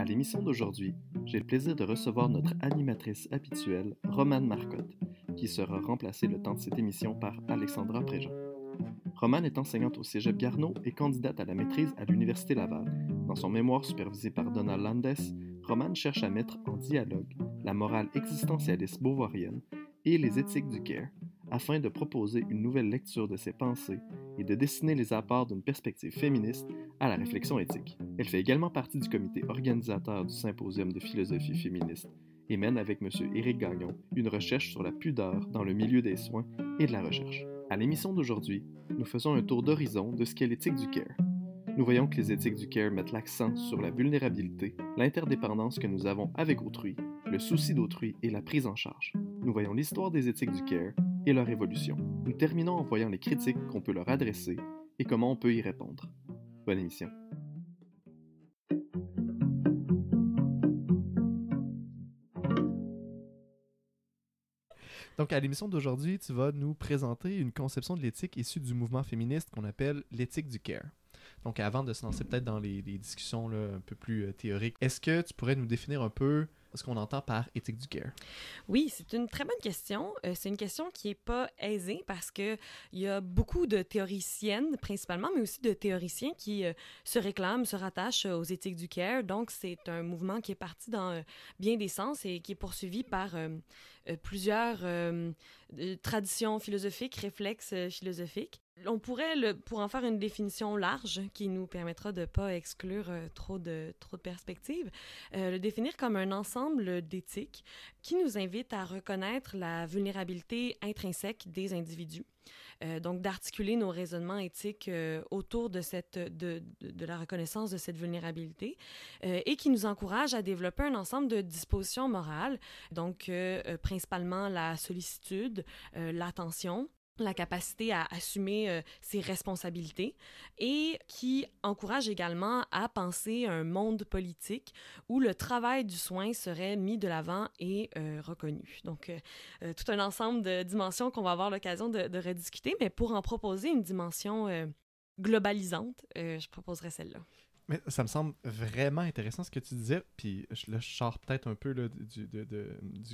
À l'émission d'aujourd'hui, j'ai le plaisir de recevoir notre animatrice habituelle, Romane Marcotte, qui sera remplacée le temps de cette émission par Alexandra Préjean. Romane est enseignante au Cégep Garneau et candidate à la maîtrise à l'Université Laval. Dans son mémoire supervisé par Donald Landes, Romane cherche à mettre en dialogue la morale existentialiste beauvoirienne et les éthiques du care, afin de proposer une nouvelle lecture de ses pensées et de dessiner les apports d'une perspective féministe à la réflexion éthique. Elle fait également partie du comité organisateur du Symposium de philosophie féministe et mène avec M. Éric Gagnon une recherche sur la pudeur dans le milieu des soins et de la recherche. À l'émission d'aujourd'hui, nous faisons un tour d'horizon de ce qu'est l'éthique du care. Nous voyons que les éthiques du care mettent l'accent sur la vulnérabilité, l'interdépendance que nous avons avec autrui, le souci d'autrui et la prise en charge. Nous voyons l'histoire des éthiques du care et leur évolution. Nous terminons en voyant les critiques qu'on peut leur adresser et comment on peut y répondre. Bonne émission. Donc, à l'émission d'aujourd'hui, tu vas nous présenter une conception de l'éthique issue du mouvement féministe qu'on appelle l'éthique du care. Donc, avant de se lancer peut-être dans les, discussions un peu plus euh, théoriques, est-ce que tu pourrais nous définir un peu ce qu'on entend par éthique du care? Oui, c'est une très bonne question. Euh, c'est une question qui n'est pas aisée parce qu'il y a beaucoup de théoriciennes principalement, mais aussi de théoriciens qui euh, se réclament, se rattachent euh, aux éthiques du care. Donc, c'est un mouvement qui est parti dans bien des sens et qui est poursuivi par plusieurs traditions philosophiques, réflexes philosophiques on pourrait, pour en faire une définition large qui nous permettra de ne pas exclure euh, trop, de, perspectives, euh, le définir comme un ensemble d'éthiques qui nous invite à reconnaître la vulnérabilité intrinsèque des individus. Euh, donc, d'articuler nos raisonnements éthiques autour de, la reconnaissance de cette vulnérabilité et qui nous encourage à développer un ensemble de dispositions morales, donc principalement la sollicitude, l'attention, la capacité à assumer euh, ses responsabilités et qui encourage également à penser un monde politique où le travail du soin serait mis de l'avant et euh, reconnu. Donc, euh, tout un ensemble de dimensions qu'on va avoir l'occasion de, rediscuter, mais pour en proposer une dimension globalisante, je proposerai celle-là. Mais ça me semble vraiment intéressant ce que tu disais, puis je je sors peut-être un peu du,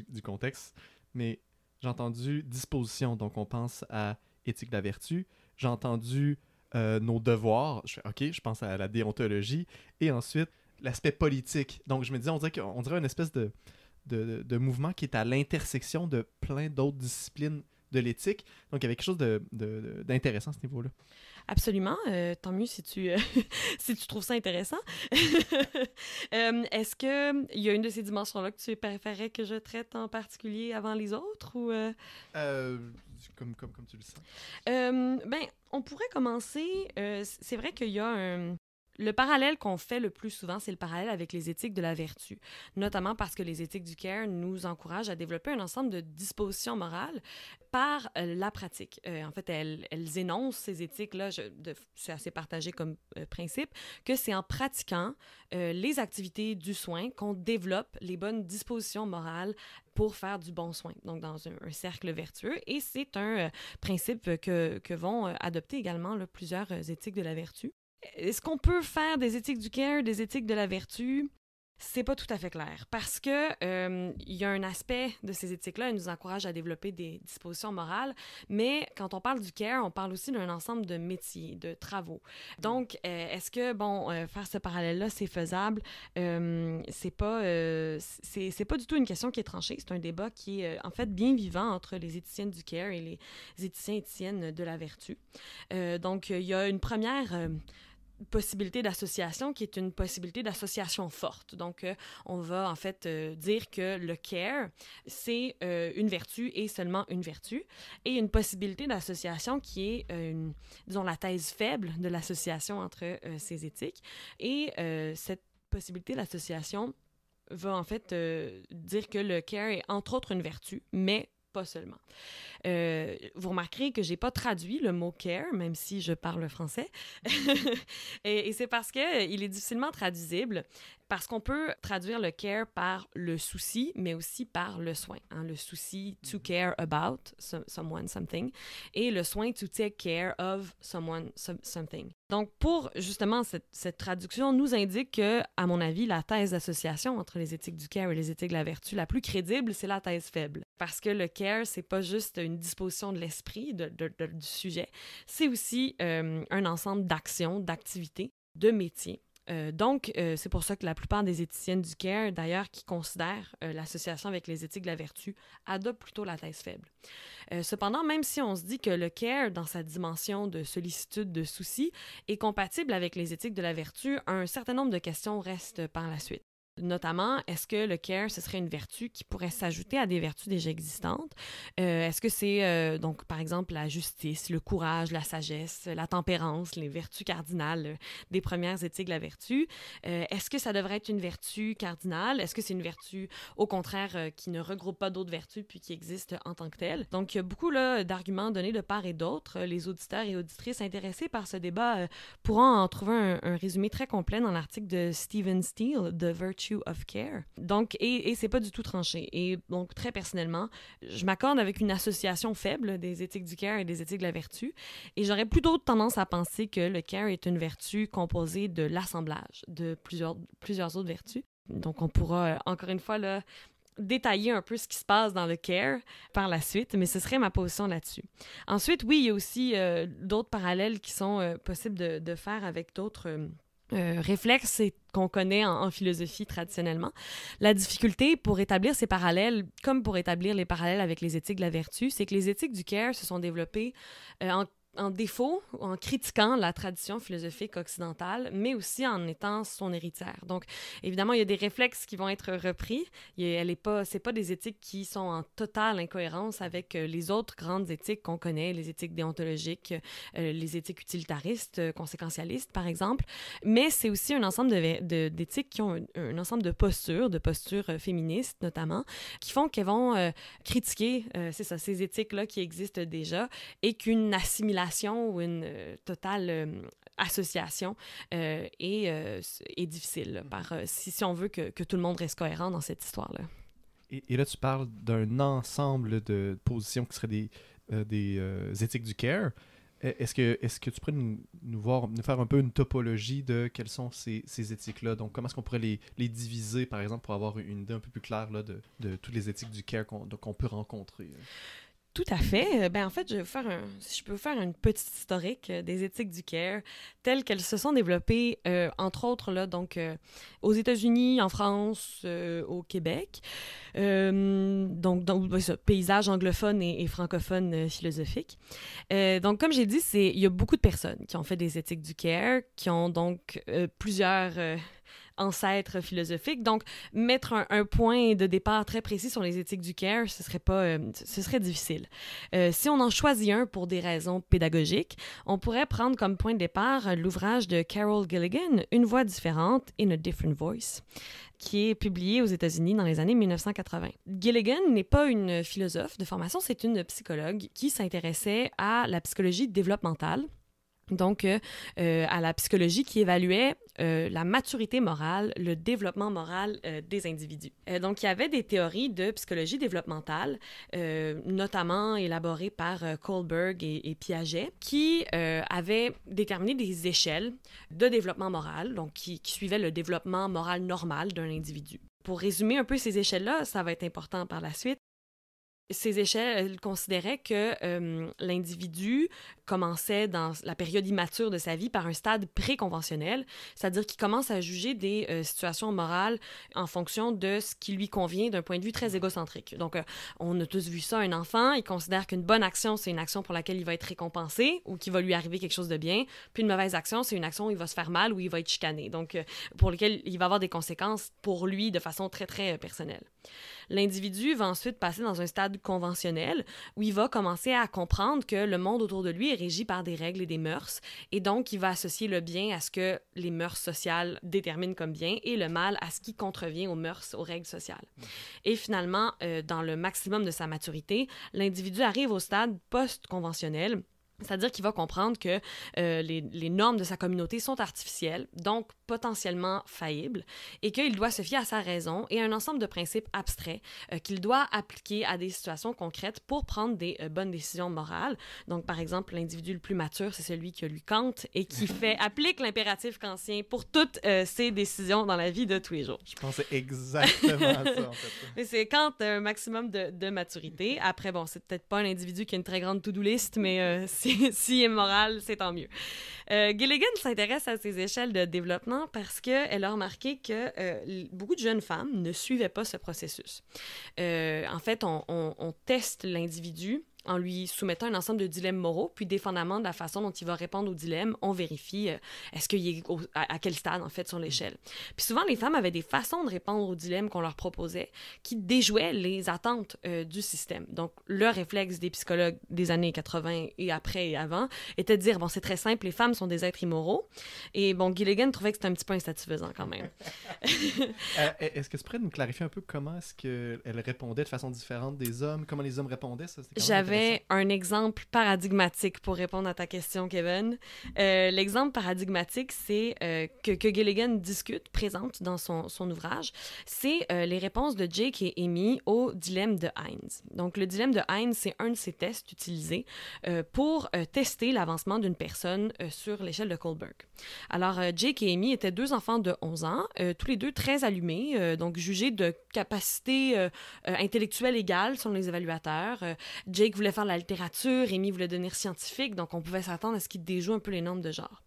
du contexte, mais j'ai entendu disposition, donc on pense à éthique de la vertu. J'ai entendu euh, nos devoirs. Je OK, je pense à la déontologie. Et ensuite, l'aspect politique. Donc, je me disais, on dirait, qu'on dirait une espèce de, de, de mouvement qui est à l'intersection de plein d'autres disciplines de l'éthique. Donc, il y avait quelque chose d'intéressant de, à ce niveau-là. Absolument. Euh, tant mieux si tu, euh, si tu trouves ça intéressant. Euh, est-ce qu'il y a une de ces dimensions-là que tu préférais que je traite en particulier avant les autres ou comme, comme, comme, tu le sens? ben, on pourrait commencer. C'est vrai qu'il y a un le parallèle qu'on fait le plus souvent, c'est le parallèle avec les éthiques de la vertu, notamment parce que les éthiques du care nous encouragent à développer un ensemble de dispositions morales par euh, la pratique. Euh, en fait, elles, énoncent ces éthiques-là, c'est assez partagé comme euh, principe, que c'est en pratiquant les activités du soin qu'on développe les bonnes dispositions morales pour faire du bon soin, donc dans un, cercle vertueux. Et c'est un principe que, vont adopter également plusieurs éthiques de la vertu est-ce qu'on peut faire des éthiques du care, des éthiques de la vertu? C'est pas tout à fait clair parce que euh, il y a un aspect de ces éthiques-là, elles nous encourage à développer des dispositions morales, mais quand on parle du care, on parle aussi d'un ensemble de métiers, de travaux. Donc, euh, est-ce que bon, euh, faire ce parallèle-là, c'est faisable C'est pas, c'est pas du tout une question qui est tranchée. C'est un débat qui est en fait bien vivant entre les éthiciennes du care et les éthiciens éthiciennes de la vertu. donc, il y a une première possibilité d'association qui est une possibilité d'association forte. Donc, euh, on va en fait euh, dire que le care, c'est euh, une vertu et seulement une vertu, et une possibilité d'association qui est, disons, la thèse faible de l'association entre ces éthiques. Et cette possibilité d'association va en fait dire que le care est entre autres une vertu, mais pas seulement. Euh, vous remarquerez que j'ai pas traduit le mot care, même si je parle français, et, c'est parce que euh, il est difficilement traduisible. Parce qu'on peut traduire le care par le souci, mais aussi par le soin. Hein. le souci to mm-hmm. care about someone, something, et le soin to take care of someone, something. Donc, pour justement cette, traduction, nous indique que, à mon avis, la thèse d'association entre les éthiques du care et les éthiques de la vertu, la plus crédible, c'est la thèse faible. Parce que le care, c'est pas juste une disposition de l'esprit du sujet, c'est aussi euh, un ensemble d'actions, d'activités, de métiers euh, donc, euh, c'est pour ça que la plupart des éthiciennes du CARE, d'ailleurs, qui considèrent euh, l'association avec les éthiques de la vertu, adoptent plutôt la thèse faible. cependant, même si on se dit que le CARE, dans sa dimension de sollicitude, de souci, est compatible avec les éthiques de la vertu, un certain nombre de questions restent par la suite. Notamment, est-ce que le care, ce serait une vertu qui pourrait s'ajouter à des vertus déjà existantes? Euh, est-ce que c'est, euh, donc, par exemple, la justice, le courage, la sagesse, la tempérance, les vertus cardinales euh, des premières éthiques de la vertu? est-ce que ça devrait être une vertu cardinale? Est-ce que c'est une vertu, au contraire, qui ne regroupe pas d'autres vertus puis qui existe en tant que telle? Donc, il y a beaucoup d'arguments donnés de part et d'autre. Les auditeurs et auditrices intéressés par ce débat pourront en trouver un, résumé très complet dans l'article de Stephen Steele, The Virtue of care. Donc, et, et c'est pas du tout tranché. Et donc, très personnellement, je m'accorde avec une association faible des éthiques du care et des éthiques de la vertu. Et j'aurais plutôt tendance à penser que le care est une vertu composée de l'assemblage de plusieurs, plusieurs autres vertus. Donc, on pourra, euh, encore une fois, le détailler un peu ce qui se passe dans le care par la suite, mais ce serait ma position là-dessus. Ensuite, oui, il y a aussi euh, d'autres parallèles qui sont euh, possibles de, faire avec d'autres. Euh, réflexe qu'on connaît en, philosophie traditionnellement. La difficulté pour établir ces parallèles, comme pour établir les parallèles avec les éthiques de la vertu, c'est que les éthiques du care se sont développées euh, en en défaut, en critiquant la tradition philosophique occidentale, mais aussi en étant son héritière. Donc, évidemment, il y a des réflexes qui vont être repris. Ce elle est pas, c'est pas des éthiques qui sont en totale incohérence avec euh, les autres grandes éthiques qu'on connaît, les éthiques déontologiques, euh, les éthiques utilitaristes, euh, conséquentialistes, par exemple. Mais c'est aussi un ensemble d'éthiques qui ont un, ensemble de postures, de postures féministes notamment, qui font qu'elles vont critiquer, ces éthiques-là qui existent déjà et qu'une assimilation ou une euh, totale euh, association euh, est, est, difficile par, si, si, on veut que, que, tout le monde reste cohérent dans cette histoire-là. Et, là, tu parles d'un ensemble de positions qui seraient des, des éthiques du care. E-, est-ce que, est que tu pourrais nous, voir, nous faire un peu une topologie de quelles sont ces, ces éthiques-là? Donc, comment est-ce qu'on pourrait les, les, diviser, par exemple, pour avoir une idée un peu plus claire là, de, de toutes les éthiques du care qu'on peut rencontrer? Tout à fait. Euh, ben, en fait, je vais faire un, je peux faire une petite historique euh, des éthiques du care telles qu'elles se sont développées, euh, entre autres, là, donc, aux États-Unis, en France, au Québec. donc, donc ben, paysage anglophone et, francophone philosophique. donc, comme j'ai dit, il y a beaucoup de personnes qui ont fait des éthiques du care, qui ont donc plusieurs ancêtres philosophique. Donc, mettre un, point de départ très précis sur les éthiques du care, ce serait, pas, euh, ce serait difficile. Euh, si on en choisit un pour des raisons pédagogiques, on pourrait prendre comme point de départ l'ouvrage de Carol Gilligan, Une voix différente, In a Different Voice qui est publié aux États-Unis dans les années 1980. Gilligan n'est pas une philosophe de formation, c'est une psychologue qui s'intéressait à la psychologie développementale donc euh, à la psychologie qui évaluait euh, la maturité morale, le développement moral euh, des individus. Euh, donc, il y avait des théories de psychologie développementale, notamment élaborées par Kohlberg et, Piaget, qui avaient déterminé des échelles de développement moral, donc qui, qui suivaient le développement moral normal d'un individu pour résumer un peu ces échelles-là, ça va être important par la suite, ces échelles, considéraient que euh, l'individu commençait dans la période immature de sa vie par un stade préconventionnel, c'est-à-dire qu'il commence à juger des euh, situations morales en fonction de ce qui lui convient d'un point de vue très égocentrique. Donc, euh, on a tous vu ça, un enfant, il considère qu'une bonne action, c'est une action pour laquelle il va être récompensé ou qu'il va lui arriver quelque chose de bien, puis une mauvaise action, c'est une action où il va se faire mal ou il va être chicané, donc pour lequel il va avoir des conséquences pour lui de façon très, très personnelle. L'individu va ensuite passer dans un stade conventionnel où il va commencer à comprendre que le monde autour de lui est régi par des règles et des mœurs, et donc il va associer le bien à ce que les mœurs sociales déterminent comme bien et le mal à ce qui contrevient aux mœurs, aux règles sociales. Et finalement, euh, dans le maximum de sa maturité, l'individu arrive au stade post-conventionnel c'est-à-dire qu'il va comprendre que euh, les, normes de sa communauté sont artificielles, donc potentiellement faillibles, et qu'il doit se fier à sa raison et à un ensemble de principes abstraits euh, qu'il doit appliquer à des situations concrètes pour prendre des euh, bonnes décisions morales. Donc, par exemple, l'individu le plus mature, c'est celui qui lui compte et qui fait applique l'impératif kantien pour toutes ses décisions dans la vie de tous les jours. Je pensais exactement à ça. En fait. Mais c'est quand un maximum de, de, maturité. Après, bon, c'est peut-être pas un individu qui a une très grande to-do list, mais si est immoral, c'est tant mieux. Euh, Gilligan s'intéresse à ces échelles de développement parce qu'elle a remarqué que euh, beaucoup de jeunes femmes ne suivaient pas ce processus. Euh, en fait, on teste l'individu en lui soumettant un ensemble de dilemmes moraux, puis dépendamment de la façon dont il va répondre aux dilemmes, on vérifie euh, est-ce qu'il est à, quel stade en fait sur l'échelle. Puis souvent les femmes avaient des façons de répondre aux dilemmes qu'on leur proposait qui déjouaient les attentes euh, du système. Donc le réflexe des psychologues des années 80 et après et avant était de dire bon c'est très simple, les femmes sont des êtres immoraux. Et bon Gilligan trouvait que c'était un petit peu insatisfaisant quand même. Euh, est-ce que tu pourrais nous clarifier un peu comment est-ce elle répondait de façon différente des hommes, comment les hommes répondaient J'avais un exemple paradigmatique pour répondre à ta question, Kevin. Euh, l'exemple paradigmatique, c'est euh, que, que, Gilligan discute, présente dans son, son ouvrage, c'est euh, les réponses de Jake et Amy au dilemme de Heinz. Donc, le dilemme de Heinz, c'est un de ces tests utilisés pour tester l'avancement d'une personne sur l'échelle de Kohlberg. Alors, Jake et Amy étaient deux enfants de 11 ans, tous les deux très allumés, donc jugés de capacité intellectuelle égale selon les évaluateurs. Jake voulait voulait faire de la littérature, Rémi voulait devenir scientifique, donc on pouvait s'attendre à ce qu'il déjoue un peu les normes de genre.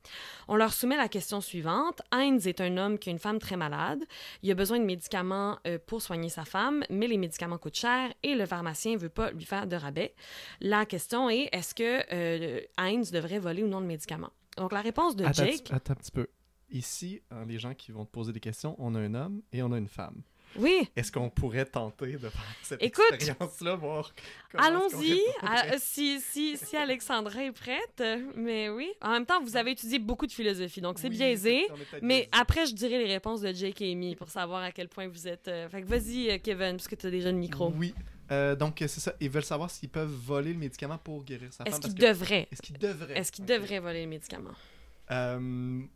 On leur soumet la question suivante. Heinz est un homme qui a une femme très malade. Il a besoin de médicaments euh, pour soigner sa femme, mais les médicaments coûtent cher et le pharmacien ne veut pas lui faire de rabais. La question est, est-ce que euh, Heinz devrait voler ou non le médicament? Donc la réponse de Jake... Attends, un petit peu. Ici, hein, les gens qui vont te poser des questions, on a un homme et on a une femme. Oui. Est-ce qu'on pourrait tenter de faire cette expérience-là, voir Allons-y, ah, si, si, Alexandra est prête, mais oui. En même temps, vous avez étudié beaucoup de philosophie, donc c'est biaisé, mais après, je dirai les réponses de Jake et Amy pour savoir à quel point vous êtes... Euh, fait que vas-y, euh, Kevin, parce que tu as déjà le micro. Oui. Euh, donc, c'est ça. Ils veulent savoir s'ils peuvent voler le médicament pour guérir sa femme. Est-ce qu'ils devraient? Est-ce qu'ils devraient? Est-ce qu'ils devraient voler le médicament? Euh,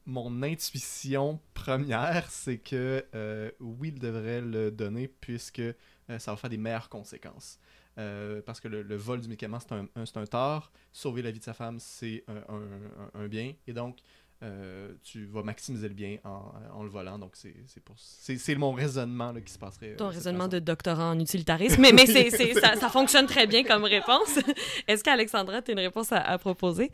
mon intuition première, c'est que euh, oui, il devrait le donner puisque euh, ça va faire des meilleures conséquences. Euh, parce que le, vol du médicament, c'est un, tort. Sauver la vie de sa femme, c'est un, bien. Et donc, tu vas maximiser le bien en, le volant. Donc, c'est mon raisonnement qui se passerait. Ton raisonnement de doctorat en utilitarisme. Mais, ça, fonctionne très bien comme réponse. Est-ce qu'Alexandra, tu as une réponse à proposer?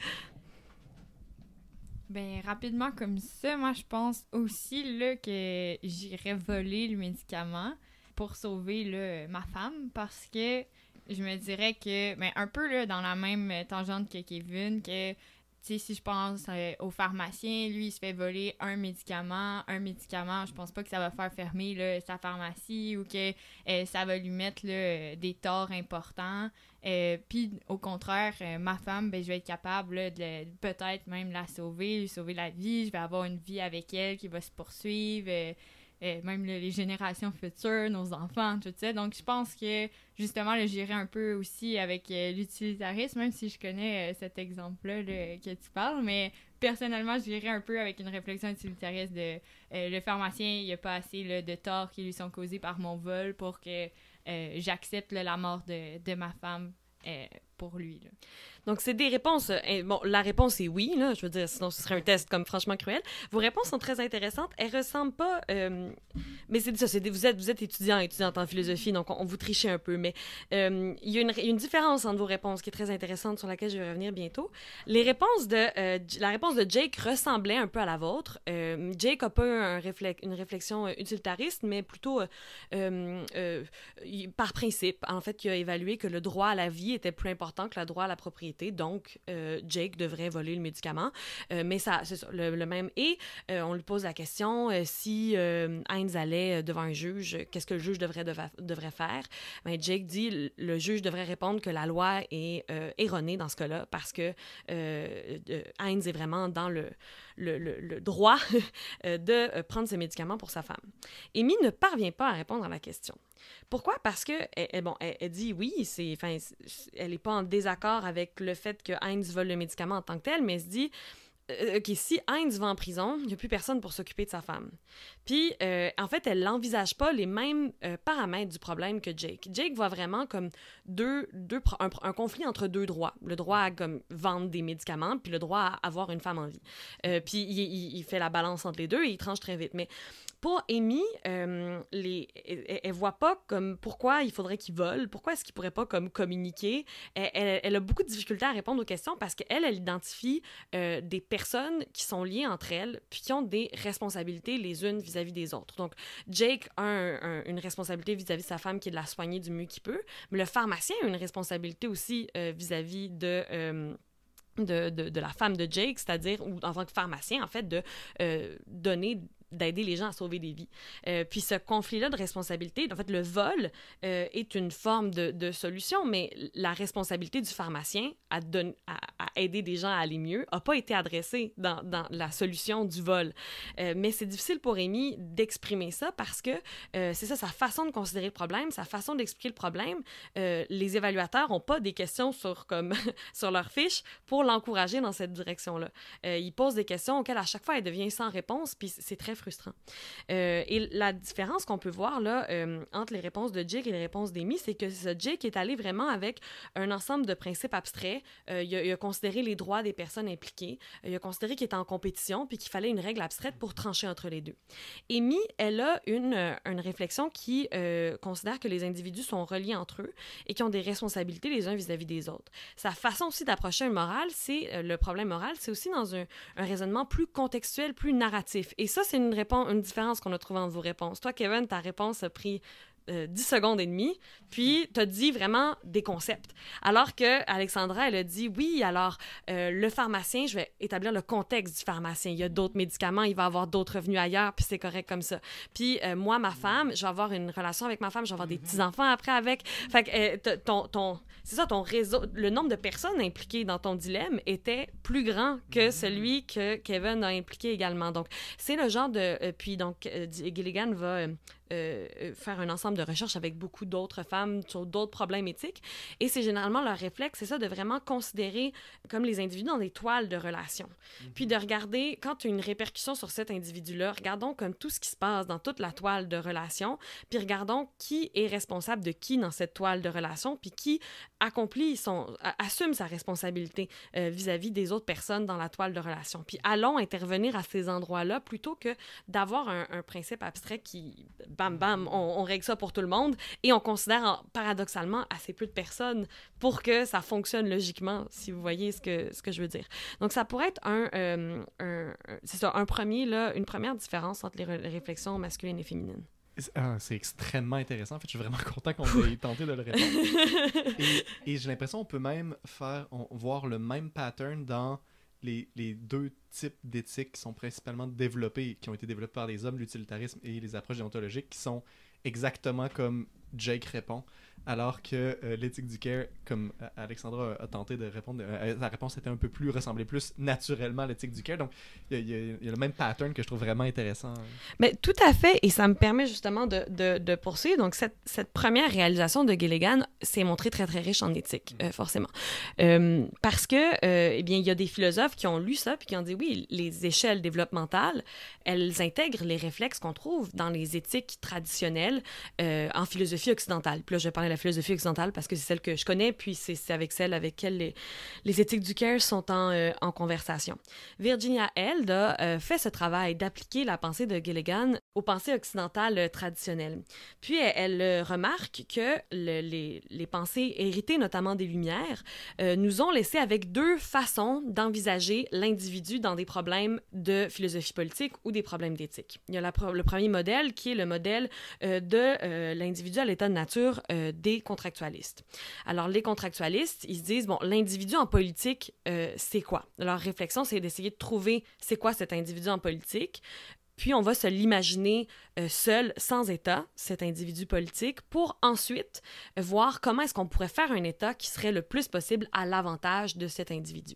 Ben rapidement comme ça, moi je pense aussi là que j'irais voler le médicament pour sauver le ma femme parce que je me dirais que ben un peu là dans la même tangente que Kevin que sais, si je pense euh, au pharmacien, lui, il se fait voler un médicament, un médicament, je pense pas que ça va faire fermer sa pharmacie ou que euh, ça va lui mettre des torts importants. Euh, puis, au contraire, ma femme, ben, je vais être capable de peut-être même la sauver, lui sauver la vie, je vais avoir une vie avec elle qui va se poursuivre et euh, même les générations futures, nos enfants, tout ça. Donc, je pense que justement, le gérer un peu aussi avec euh, l'utilitarisme, même si je connais euh, cet exemple-là que tu parles, mais personnellement, je dirais un peu avec une réflexion utilitariste de le pharmacien, il n'y a pas assez de torts qui lui sont causés par mon vol pour que j'accepte la mort de, de ma femme pour lui. Donc, c'est des réponses. Euh, bon, la réponse est oui, là, je veux dire, sinon ce serait un test comme franchement cruel. Vos réponses sont très intéressantes. Elles ressemblent pas. Euh, mais c'est ça, vous êtes, vous êtes étudiant, étudiante en philosophie, donc on, vous trichait un peu. Mais euh, il y, a une différence entre vos réponses qui est très intéressante, sur laquelle je vais revenir bientôt. Les réponses de, la réponse de Jake ressemblait un peu à la vôtre. Jake a pas un une réflexion utilitariste, mais plutôt par principe. En fait, il a évalué que le droit à la vie était plus important que le droit à la propriété. Donc, euh, Jake devrait voler le médicament. Euh, mais ça, c'est le, même. Et euh, on lui pose la question si Heinz allait devant un juge, qu'est-ce que le juge devrait, devrait faire? Mais ben, Jake dit le, juge devrait répondre que la loi est erronée dans ce cas-là parce que Heinz est vraiment dans le le, droit euh, de euh, prendre ses médicaments pour sa femme. Amy ne parvient pas à répondre à la question. Pourquoi? Parce que, bon, elle, dit oui, c'est, elle n'est pas en désaccord avec le fait que Heinz vole le médicament en tant que tel, mais elle se dit euh, OK, si Heinz va en prison, il n'y a plus personne pour s'occuper de sa femme. Puis, euh, en fait, elle n'envisage pas les mêmes euh, paramètres du problème que Jake. Jake voit vraiment comme deux, deux un, conflit entre deux droits. Le droit à comme, vendre des médicaments, puis le droit à avoir une femme en vie. puis, il, il, fait la balance entre les deux et il tranche très vite. Mais pour Amy, les, elle, ne voit pas comme pourquoi il faudrait qu'il vole, pourquoi est-ce qu'il pourrait pas comme communiquer. Elle, elle, elle, a beaucoup de difficultés à répondre aux questions parce qu'elle, elle identifie des personnes personnes qui sont liées entre elles, puis qui ont des responsabilités les unes vis-à-vis des autres. Donc, Jake a une responsabilité vis-à-vis de sa femme qui est de la soigner du mieux qu'il peut, mais le pharmacien a une responsabilité aussi euh, vis-à-vis euh, de... de, la femme de Jake, c'est-à-dire, ou en tant que pharmacien, en fait, de euh, donner d'aider les gens à sauver des vies. Euh, puis ce conflit-là de responsabilité, en fait, le vol euh, est une forme de, solution, mais la responsabilité du pharmacien à, à, aider des gens à aller mieux n'a pas été adressée dans, la solution du vol. Euh, mais c'est difficile pour Amy d'exprimer ça parce que c'est ça, sa façon de considérer le problème, sa façon d'expliquer le problème. les évaluateurs n'ont pas des questions sur, comme, sur leur fiche pour l'encourager dans cette direction-là. ils posent des questions auxquelles à chaque fois elle devient sans réponse, puis c'est très frustrant. Euh, et la différence qu'on peut voir là euh, entre les réponses de Jake et les réponses d'Amy, c'est que ce Jake est allé vraiment avec un ensemble de principes abstraits. Euh, il, a, considéré les droits des personnes impliquées. il a considéré qu'il était en compétition puis qu'il fallait une règle abstraite pour trancher entre les deux. Amy, elle a une, une réflexion qui considère que les individus sont reliés entre eux et qui ont des responsabilités les uns vis-à-vis des autres. Sa façon aussi d'approcher un moral, c'est le problème moral, c'est aussi dans un, un raisonnement plus contextuel, plus narratif. Et ça, c'est une une, réponse, une différence qu'on a trouvée entre vos réponses. Toi, Kevin, ta réponse a pris 10 euh, secondes et demie, puis as dit vraiment des concepts. Alors que Alexandra, elle a dit oui, alors euh, le pharmacien, je vais établir le contexte du pharmacien. Il y a d'autres médicaments, il va avoir d'autres revenus ailleurs, puis c'est correct comme ça. Puis euh, moi, ma femme, je vais avoir une relation avec ma femme, je vais avoir des mhm. petits-enfants après avec. Fait que ton, ton, c'est ça, le nombre de personnes impliquées dans ton dilemme était plus grand que mhm. celui que Kevin a impliqué également. Donc, c'est le genre de. Euh, puis, donc, euh, Gilligan va euh, euh, euh, faire un ensemble de recherches avec beaucoup d'autres femmes sur d'autres problèmes éthiques. Et c'est généralement leur réflexe, c'est ça, de vraiment considérer comme les individus dans des toiles de relations. Mhm. Puis de regarder, quand tu as une répercussion sur cet individu-là, regardons comme tout ce qui se passe dans toute la toile de relations, puis regardons qui est responsable de qui dans cette toile de relations, puis qui accomplit son, assume sa responsabilité euh, vis-à-vis des autres personnes dans la toile de relations. Puis allons intervenir à ces endroits-là plutôt que d'avoir un principe abstrait qui bam, bam, on, règle ça pour tout le monde. Et on considère paradoxalement assez peu de personnes pour que ça fonctionne logiquement, si vous voyez ce que, ce que je veux dire. Donc, ça pourrait être un, euh, un un premier, là, une première différence entre les, réflexions masculines et féminines. Ah, c'est extrêmement intéressant. En fait, je suis vraiment content qu'on ait tenté de le répondre. et, j'ai l'impression qu'on peut même faire on, voir le même pattern dans les, deux types d'éthique qui sont principalement développés, qui ont été développés par les hommes, l'utilitarisme et les approches déontologiques, qui sont exactement comme Jake répond alors que euh, l'éthique du care, comme euh, Alexandra a, tenté de répondre, euh, sa la réponse était un peu plus, ressemblait plus naturellement à l'éthique du care. Donc, il y, a le même pattern que je trouve vraiment intéressant. Hein. Mais tout à fait, et ça me permet justement de, poursuivre. Donc, cette, première réalisation de Gilligan s'est montrée très, très riche en éthique, mm. forcément. parce que, eh bien, il y a des philosophes qui ont lu ça, puis qui ont dit, oui, les échelles développementales, elles intègrent les réflexes qu'on trouve dans les éthiques traditionnelles en philosophie occidentale. Puis là, je parlais la philosophie occidentale parce que c'est celle que je connais, puis c'est avec celle avec laquelle les, les, éthiques du care sont en, euh, en conversation. Virginia Held euh, fait ce travail d'appliquer la pensée de Gilligan aux pensées occidentales euh, traditionnelles. Puis elle, remarque que les, les, pensées héritées notamment des Lumières nous ont laissé avec deux façons d'envisager l'individu dans des problèmes de philosophie politique ou des problèmes d'éthique. Il y a le premier modèle qui est le modèle de l'individu à l'état de nature des contractualistes. Alors, les contractualistes, ils se disent, bon, l'individu en politique, euh, c'est quoi? Leur réflexion, c'est d'essayer de trouver c'est quoi cet individu en politique, puis on va se l'imaginer euh, seul, sans État, cet individu politique, pour ensuite voir comment est-ce qu'on pourrait faire un État qui serait le plus possible à l'avantage de cet individu.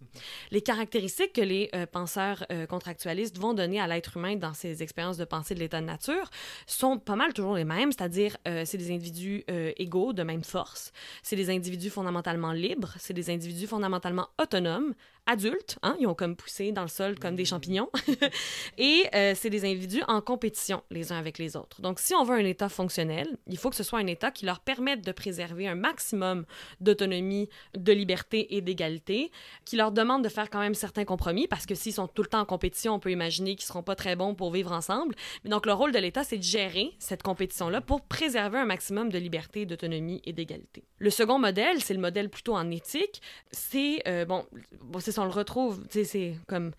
Les caractéristiques que les euh, penseurs euh, contractualistes vont donner à l'être humain dans ses expériences de pensée de l'État de nature sont pas mal toujours les mêmes, c'est-à-dire c'est des individus égaux de même force, c'est des individus fondamentalement libres, c'est des individus fondamentalement autonomes, adultes. Hein, ils ont comme poussé dans le sol comme des ben champignons. et euh, c'est des individus en compétition les uns avec les autres. Donc, si on veut un État fonctionnel, il faut que ce soit un État qui leur permette de préserver un maximum d'autonomie, de liberté et d'égalité, qui leur demande de faire quand même certains compromis, parce que s'ils sont tout le temps en compétition, on peut imaginer qu'ils seront pas très bons pour vivre ensemble. Mais donc, le rôle de l'État, c'est de gérer cette compétition-là pour préserver un maximum de liberté, d'autonomie et d'égalité. Le second modèle, c'est le modèle plutôt en éthique. C'est, bon, euh, bon c'est on le retrouve, c'est comme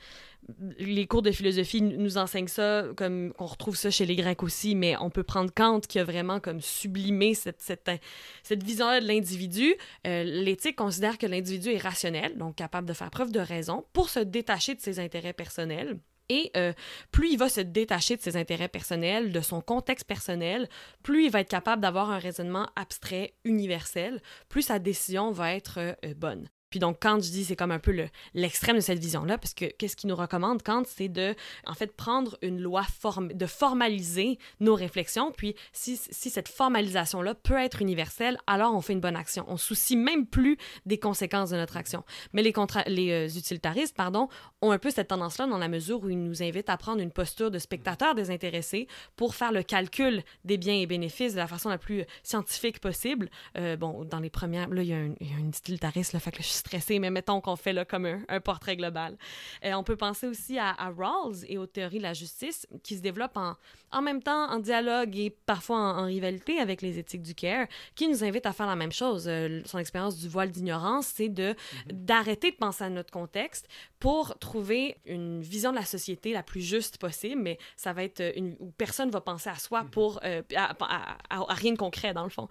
les cours de philosophie nous enseignent ça, comme on retrouve ça chez les Grecs aussi, mais on peut prendre Kant qui a vraiment comme sublimé cette, euh, vision-là de l'individu. Euh, l'éthique considère que l'individu est rationnel, donc capable de faire preuve de raison, pour se détacher de ses intérêts personnels. Et euh, plus il va se détacher de ses intérêts personnels, de son contexte personnel, plus il va être capable d'avoir un raisonnement abstrait, universel, plus sa décision va être bonne. Puis donc, Kant, je dis, c'est comme un peu l'extrême de cette vision-là, parce que qu'est-ce qu'il nous recommande, Kant, c'est de, en fait, prendre une loi, de formaliser nos réflexions, puis si, si cette formalisation-là peut être universelle, alors on fait une bonne action. On soucie même plus des conséquences de notre action. Mais les, les euh, utilitaristes, pardon, ont un peu cette tendance-là dans la mesure où ils nous invitent à prendre une posture de spectateur désintéressé pour faire le calcul des biens et bénéfices de la façon la plus scientifique possible. Euh, bon, dans les premières, là, il y a un, utilitariste, le fait que je stressé, mais mettons qu'on fait le comme un, portrait global. Euh, on peut penser aussi à, Rawls et aux théories de la justice qui se développent en, en même temps en dialogue et parfois en, rivalité avec les éthiques du care, qui nous invite à faire la même chose. Euh, son expérience du voile d'ignorance, c'est de mhm. d'arrêter de penser à notre contexte pour trouver une vision de la société la plus juste possible, mais ça va être euh, une où personne va penser à soi mhm. pour à, rien de concret dans le fond,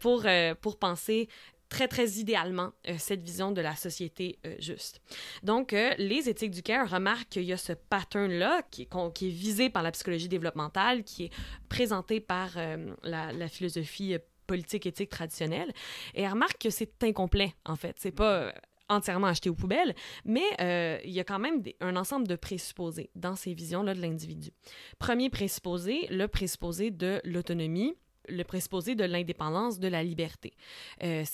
pour pour penser très, très idéalement euh, cette vision de la société euh, juste. Donc, euh, les éthiques du care remarquent qu'il y a ce pattern-là qui, qui, est visé par la psychologie développementale, qui est présenté par la, philosophie politique éthique traditionnelle, et remarque que c'est incomplet, en fait. C'est pas entièrement acheté aux poubelles, mais il y a quand même un ensemble de présupposés dans ces visions-là de l'individu. Premier présupposé, le présupposé de l'autonomie le présupposé de l'indépendance, de la liberté. Euh,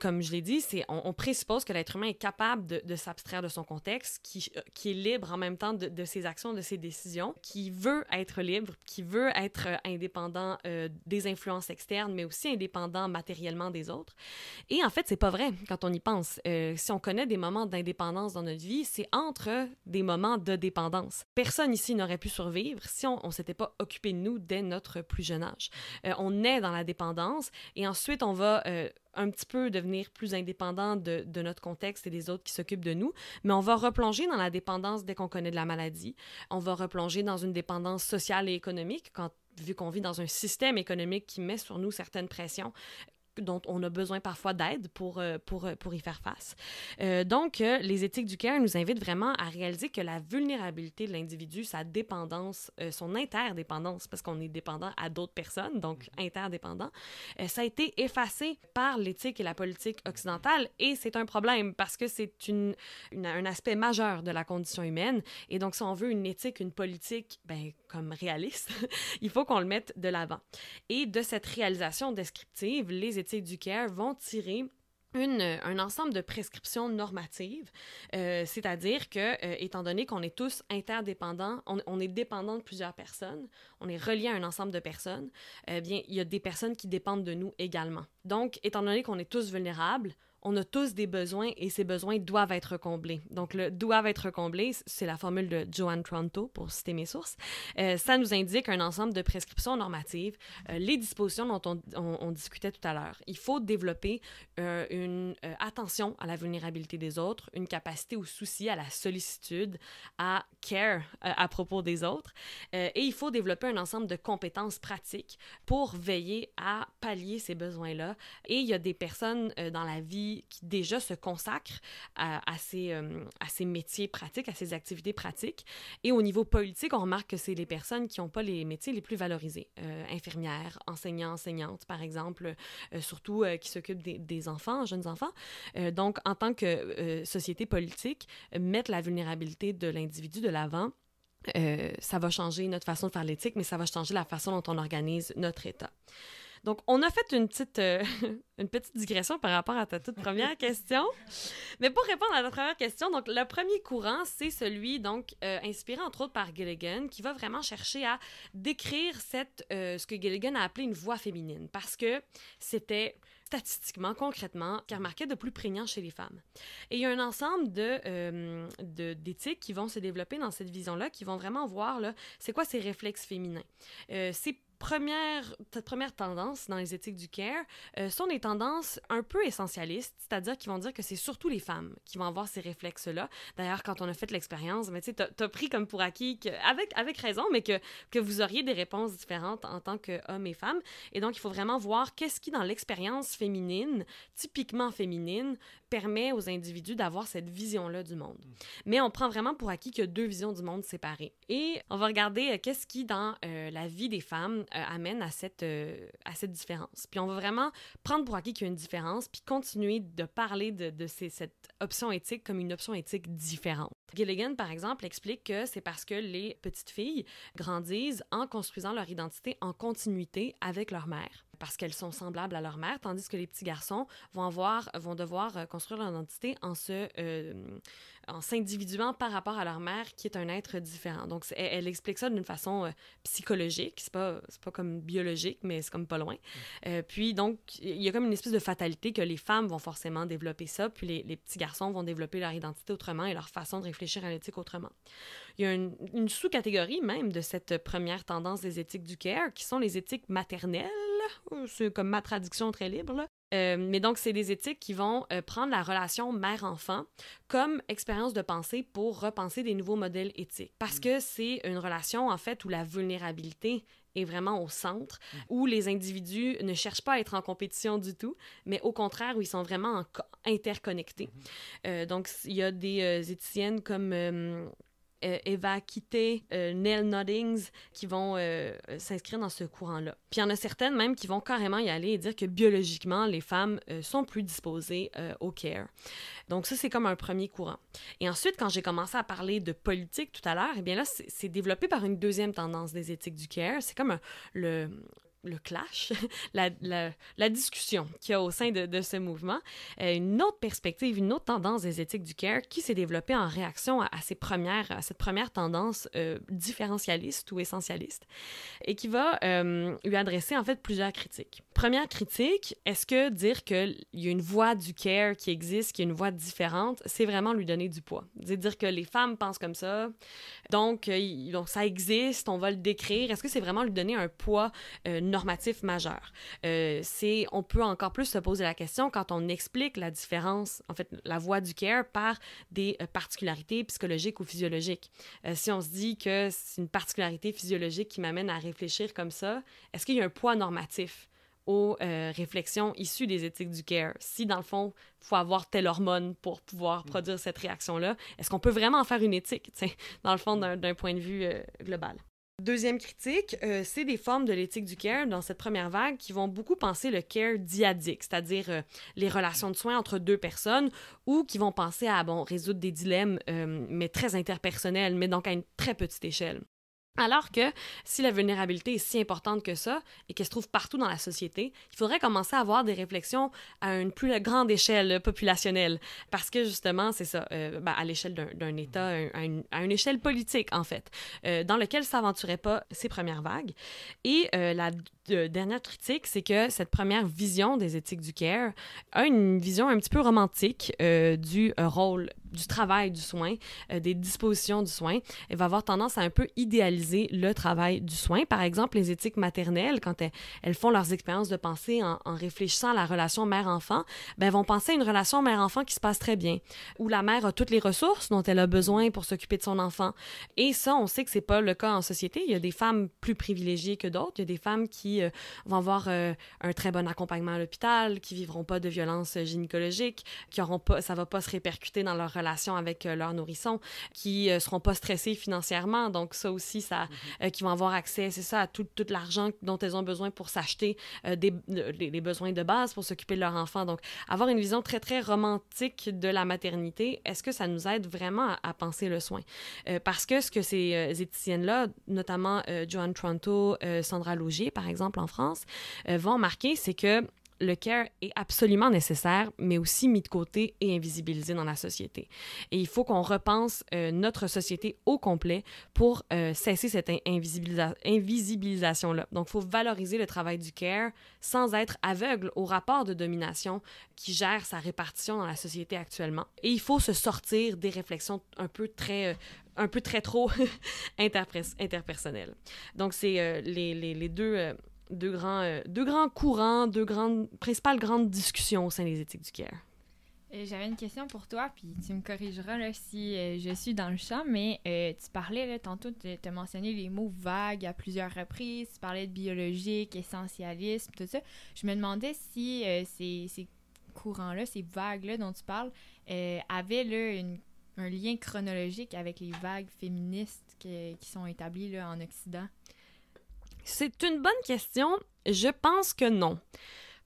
comme je l'ai dit, on, on, présuppose que l'être humain est capable de, s'abstraire de son contexte, qui, euh, qui, est libre en même temps de, ses actions, de ses décisions, qui veut être libre, qui veut être euh, indépendant euh, des influences externes, mais aussi indépendant matériellement des autres. Et en fait, c'est pas vrai quand on y pense. si on connaît des moments d'indépendance dans notre vie, c'est entre des moments de dépendance. Personne ici n'aurait pu survivre si on, ne s'était pas occupé de nous dès notre plus jeune âge. on on dans la dépendance et ensuite on va euh, un petit peu devenir plus indépendant de, notre contexte et des autres qui s'occupent de nous, mais on va replonger dans la dépendance dès qu'on connaît de la maladie. On va replonger dans une dépendance sociale et économique vu qu'on vit dans un système économique qui met sur nous certaines pressions dont on a besoin parfois d'aide pour, euh, pour, euh, pour y faire face. Euh, donc, les éthiques du care nous invitent vraiment à réaliser que la vulnérabilité de l'individu, sa dépendance, son interdépendance, parce qu'on est dépendant à d'autres personnes, donc mhm. interdépendant, ça a été effacé par l'éthique et la politique occidentale et c'est un problème parce que c'est une, un aspect majeur de la condition humaine. Et donc, si on veut une éthique, une politique, ben, comme réaliste, il faut qu'on le mette de l'avant. Et de cette réalisation descriptive, les éthiques du care vont tirer un ensemble de prescriptions normatives, euh, c'est-à-dire que, euh, étant donné qu'on est tous interdépendants, on, est dépendant de plusieurs personnes, on est relié à un ensemble de personnes, eh bien, il y a des personnes qui dépendent de nous également. Donc, étant donné qu'on est tous vulnérables, on a tous des besoins et ces besoins doivent être comblés. Donc, le doivent être comblés, c'est la formule de Joan Tronto pour citer mes sources. Euh, ça nous indique un ensemble de prescriptions normatives, euh, les dispositions dont on, discutait tout à l'heure. Il faut développer euh, une attention à la vulnérabilité des autres, une capacité au souci, à la sollicitude, à care à propos des autres. et il faut développer un ensemble de compétences pratiques pour veiller à pallier ces besoins-là. Et il y a des personnes dans la vie qui, déjà se consacrent à, euh, à, ces, métiers pratiques, à ces activités pratiques. Et au niveau politique, on remarque que c'est les personnes qui n'ont pas les métiers les plus valorisés. Euh, infirmières, enseignants, enseignantes, par exemple, euh, surtout qui s'occupent des, des, enfants, jeunes enfants. donc, en tant que société politique, mettre la vulnérabilité de l'individu de l'avant. ça va changer notre façon de faire l'éthique, mais ça va changer la façon dont on organise notre État. Donc, on a fait une petite, euh, une petite digression par rapport à ta toute première question. Mais pour répondre à ta première question, donc le premier courant, c'est celui donc euh, inspiré entre autres par Gilligan, qui va vraiment chercher à décrire cette, euh, ce que Gilligan a appelé une voix féminine, parce que c'était statistiquement, concrètement, qui remarquait de plus prégnant chez les femmes. Et il y a un ensemble de, d'éthiques qui vont se développer dans cette vision-là, qui vont vraiment voir là, c'est quoi ces réflexes féminins. Euh, c'est première, cette première tendance dans les éthiques du care euh, sont des tendances un peu essentialistes, c'est-à-dire qu'ils vont dire que c'est surtout les femmes qui vont avoir ces réflexes-là. D'ailleurs, quand on a fait l'expérience, mais ben, tu as pris comme pour acquis, avec, avec raison, mais que, que vous auriez des réponses différentes en tant qu'hommes et femmes. Et donc, il faut vraiment voir qu'est-ce qui, dans l'expérience féminine, typiquement féminine, permet aux individus d'avoir cette vision-là du monde. Mm. Mais on prend vraiment pour acquis qu'il y a deux visions du monde séparées. Et on va regarder euh, qu'est-ce qui, dans euh, la vie des femmes, euh, amène à cette, euh, à cette différence. Puis on va vraiment prendre pour acquis qu'il y a une différence, puis continuer de parler de, de ces, cette option éthique comme une option éthique différente. Gilligan, par exemple, explique que c'est parce que les petites filles grandissent en construisant leur identité en continuité avec leur mère parce qu'elles sont semblables à leur mère, tandis que les petits garçons vont, avoir, vont devoir euh, construire leur identité en se, en s'individuant par rapport à leur mère qui est un être différent. Donc, elle, explique ça d'une façon euh, psychologique. C'est pas, pas comme biologique, mais c'est comme pas loin. Mm. Euh, puis, donc, il y a comme une espèce de fatalité que les femmes vont forcément développer ça, puis les, petits garçons vont développer leur identité autrement et leur façon de réfléchir à l'éthique autrement. Il y a une, sous-catégorie même de cette première tendance des éthiques du care qui sont les éthiques maternelles euh, c'est comme ma traduction très libre, euh, mais donc, c'est des éthiques qui vont euh, prendre la relation mère-enfant comme expérience de pensée pour repenser des nouveaux modèles éthiques. Parce mm. que c'est une relation, en fait, où la vulnérabilité est vraiment au centre, mm. où les individus ne cherchent pas à être en compétition du tout, mais au contraire, où ils sont vraiment interconnectés. Mm-hmm. Euh, donc, il y a des éthiciennes comme euh, Eva quitter euh, Neil Noddings, qui vont euh, s'inscrire dans ce courant-là. Puis il y en a certaines même qui vont carrément y aller et dire que biologiquement, les femmes sont plus disposées au care. Donc ça, c'est comme un premier courant. Et ensuite, quand j'ai commencé à parler de politique tout à l'heure, eh bien là, c'est développé par une deuxième tendance des éthiques du care. C'est comme le, le clash, la, discussion qu'il y a au sein de, ce mouvement, euh, une autre perspective, une autre tendance des éthiques du care qui s'est développée en réaction à, à, cette première tendance euh, différentialiste ou essentialiste et qui va euh, lui adresser en fait plusieurs critiques. Première critique, est-ce que dire qu'il y a une voix du care qui existe, qu'il y a une voie différente, c'est vraiment lui donner du poids? cest Dire que les femmes pensent comme ça, donc, euh, ça existe, on va le décrire. Est-ce que c'est vraiment lui donner un poids euh, normatif majeur? Euh, on peut encore plus se poser la question quand on explique la différence, en fait, la voix du care par des particularités psychologiques ou physiologiques. si on se dit que c'est une particularité physiologique qui m'amène à réfléchir comme ça, est-ce qu'il y a un poids normatif? aux euh, réflexions issues des éthiques du care. Si, dans le fond, il faut avoir telle hormone pour pouvoir mm. produire cette réaction-là, est-ce qu'on peut vraiment faire une éthique, dans le fond, d'un point de vue euh, global? Deuxième critique, euh, c'est des formes de l'éthique du care dans cette première vague qui vont beaucoup penser le care diadique, c'est-à-dire les relations de soins entre deux personnes, ou qui vont penser à bon résoudre des dilemmes, mais très interpersonnels, mais donc à une très petite échelle. Alors que si la vulnérabilité est si importante que ça et qu'elle se trouve partout dans la société, il faudrait commencer à avoir des réflexions à une plus grande échelle populationnelle. Parce que justement, c'est ça, euh, ben, à l'échelle d'un État, à, une, échelle politique en fait, euh, dans lequel s'aventuraient pas ces premières vagues. Et euh, la dernière critique, c'est que cette première vision des éthiques du care a une vision un petit peu romantique du rôle, du travail du soin, des dispositions du soin. Elle va avoir tendance à un peu idéaliser le travail du soin. Par exemple, les éthiques maternelles, quand elles, font leurs expériences de pensée en, réfléchissant à la relation mère-enfant, ben, vont penser à une relation mère-enfant qui se passe très bien, où la mère a toutes les ressources dont elle a besoin pour s'occuper de son enfant. Et ça, on sait que c'est pas le cas en société. Il y a des femmes plus privilégiées que d'autres. Il y a des femmes qui euh, vont avoir euh, un très bon accompagnement à l'hôpital, qui vivront pas de violences euh, gynécologiques, qui auront pas, ça va pas se répercuter dans leur relation avec leur nourrisson, qui seront pas stressées financièrement. Donc ça aussi, ça Mhm. Euh, qui vont avoir accès, c'est ça, à tout, l'argent dont elles ont besoin pour s'acheter euh, les, besoins de base pour s'occuper de leur enfant. Donc, avoir une vision très, très romantique de la maternité, est-ce que ça nous aide vraiment à, penser le soin? Euh, parce que ce que ces éthiciennes-là, notamment Joan Tronto, Sandra Logier, par exemple, en France, vont marquer, c'est que le care est absolument nécessaire, mais aussi mis de côté et invisibilisé dans la société. Et il faut qu'on repense euh, notre société au complet pour euh, cesser cette invisibilisation-là. Donc, il faut valoriser le travail du care sans être aveugle au rapport de domination qui gère sa répartition dans la société actuellement. Et il faut se sortir des réflexions un peu très euh, un peu très trop interpersonnelles. Donc, c'est les, les, les, deux euh, deux grands, courants, deux grandes, principales grandes discussions au sein des éthiques du care. Euh, j'avais une question pour toi, puis tu me corrigeras si euh, je suis dans le champ, mais tu parlais tantôt, tu as mentionné les mots vagues à plusieurs reprises, tu parlais de biologique, essentialisme, tout ça. Je me demandais si ces, courants-là, ces vagues-là dont tu parles, avaient un lien chronologique avec les vagues féministes qui sont établies là, en Occident. C'est une bonne question. Je pense que non.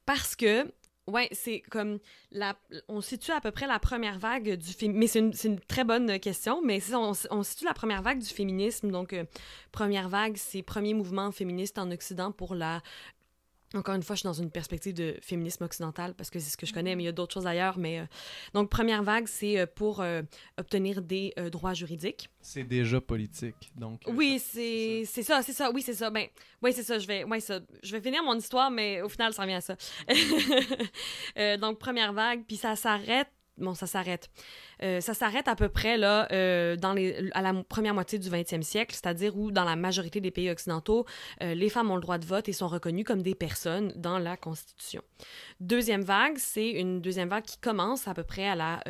Parce que ouais, c'est comme la, on situe à peu près la première vague du féminisme. Mais c'est une, très bonne question, mais on, on, situe la première vague du féminisme. Donc, euh, première vague, c'est premier mouvement féministe en Occident pour la encore une fois, je suis dans une perspective de féminisme occidental parce que c'est ce que je connais, mm. mais il y a d'autres choses ailleurs. Mais euh, donc première vague, c'est euh, pour euh, obtenir des droits juridiques. C'est déjà politique, donc. Oui, c'est ça, c'est ça. oui c'est ça. Ben oui c'est ça. Je vais, ouais, ça, je vais finir mon histoire, mais au final ça revient à ça. donc première vague, puis ça s'arrête bon, ça s'arrête. Euh, ça s'arrête à peu près là, euh, dans les, à la première moitié du 20e siècle, c'est-à-dire où, dans la majorité des pays occidentaux, euh, les femmes ont le droit de vote et sont reconnues comme des personnes dans la Constitution. Deuxième vague, c'est une deuxième vague qui commence à peu près à la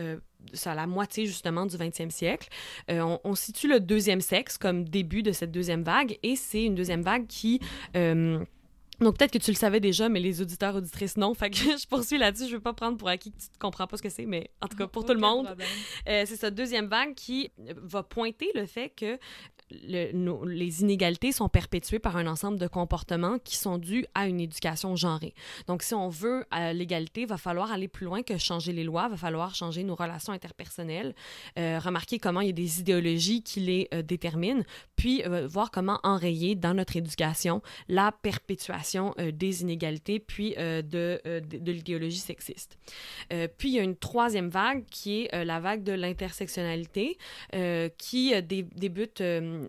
à la moitié justement du 20e siècle. on, situe le deuxième sexe comme début de cette deuxième vague et c'est une deuxième vague qui... Donc peut-être que tu le savais déjà, mais les auditeurs, auditrices, non. Fait que je poursuis là-dessus. Je ne veux pas prendre pour acquis que tu ne comprends pas ce que c'est, mais en tout cas, pour tout le monde, euh, c'est cette deuxième vague qui va pointer le fait que les inégalités sont perpétuées par un ensemble de comportements qui sont dus à une éducation genrée. Donc, si on veut l'égalité, euh, l'égalité, va falloir aller plus loin que changer les lois, va falloir changer nos relations interpersonnelles, euh, remarquer comment il y a des idéologies qui les euh, déterminent, puis voir comment enrayer dans notre éducation la perpétuation des inégalités, puis de, l'idéologie sexiste. puis, il y a une troisième vague qui est la vague de l'intersectionnalité qui débute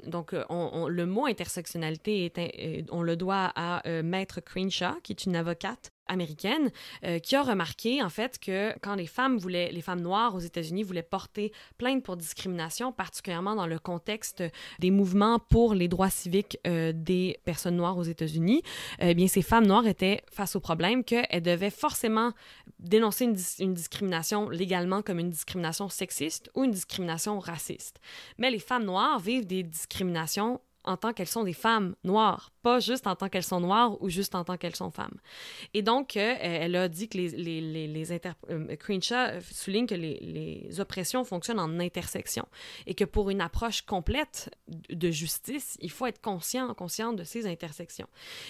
donc, euh, le mot intersectionnalité, est, euh, on le doit à euh, Maître Crenshaw, qui est une avocate américaine euh, qui a remarqué en fait que quand les femmes voulaient, les femmes noires aux États-Unis voulaient porter plainte pour discrimination, particulièrement dans le contexte des mouvements pour les droits civiques euh, des personnes noires aux États-Unis, euh, eh bien ces femmes noires étaient face au problème qu'elles devaient forcément dénoncer une discrimination légalement comme une discrimination sexiste ou une discrimination raciste. Mais les femmes noires vivent des discriminations en tant qu'elles sont des femmes noires pas juste en tant qu'elles sont noires ou juste en tant qu'elles sont femmes. Et donc, euh, elle a dit que les, les, les, euh, Crenshaw souligne que les, les, oppressions fonctionnent en intersection et que pour une approche complète de justice, il faut être conscient, conscient de ces intersections.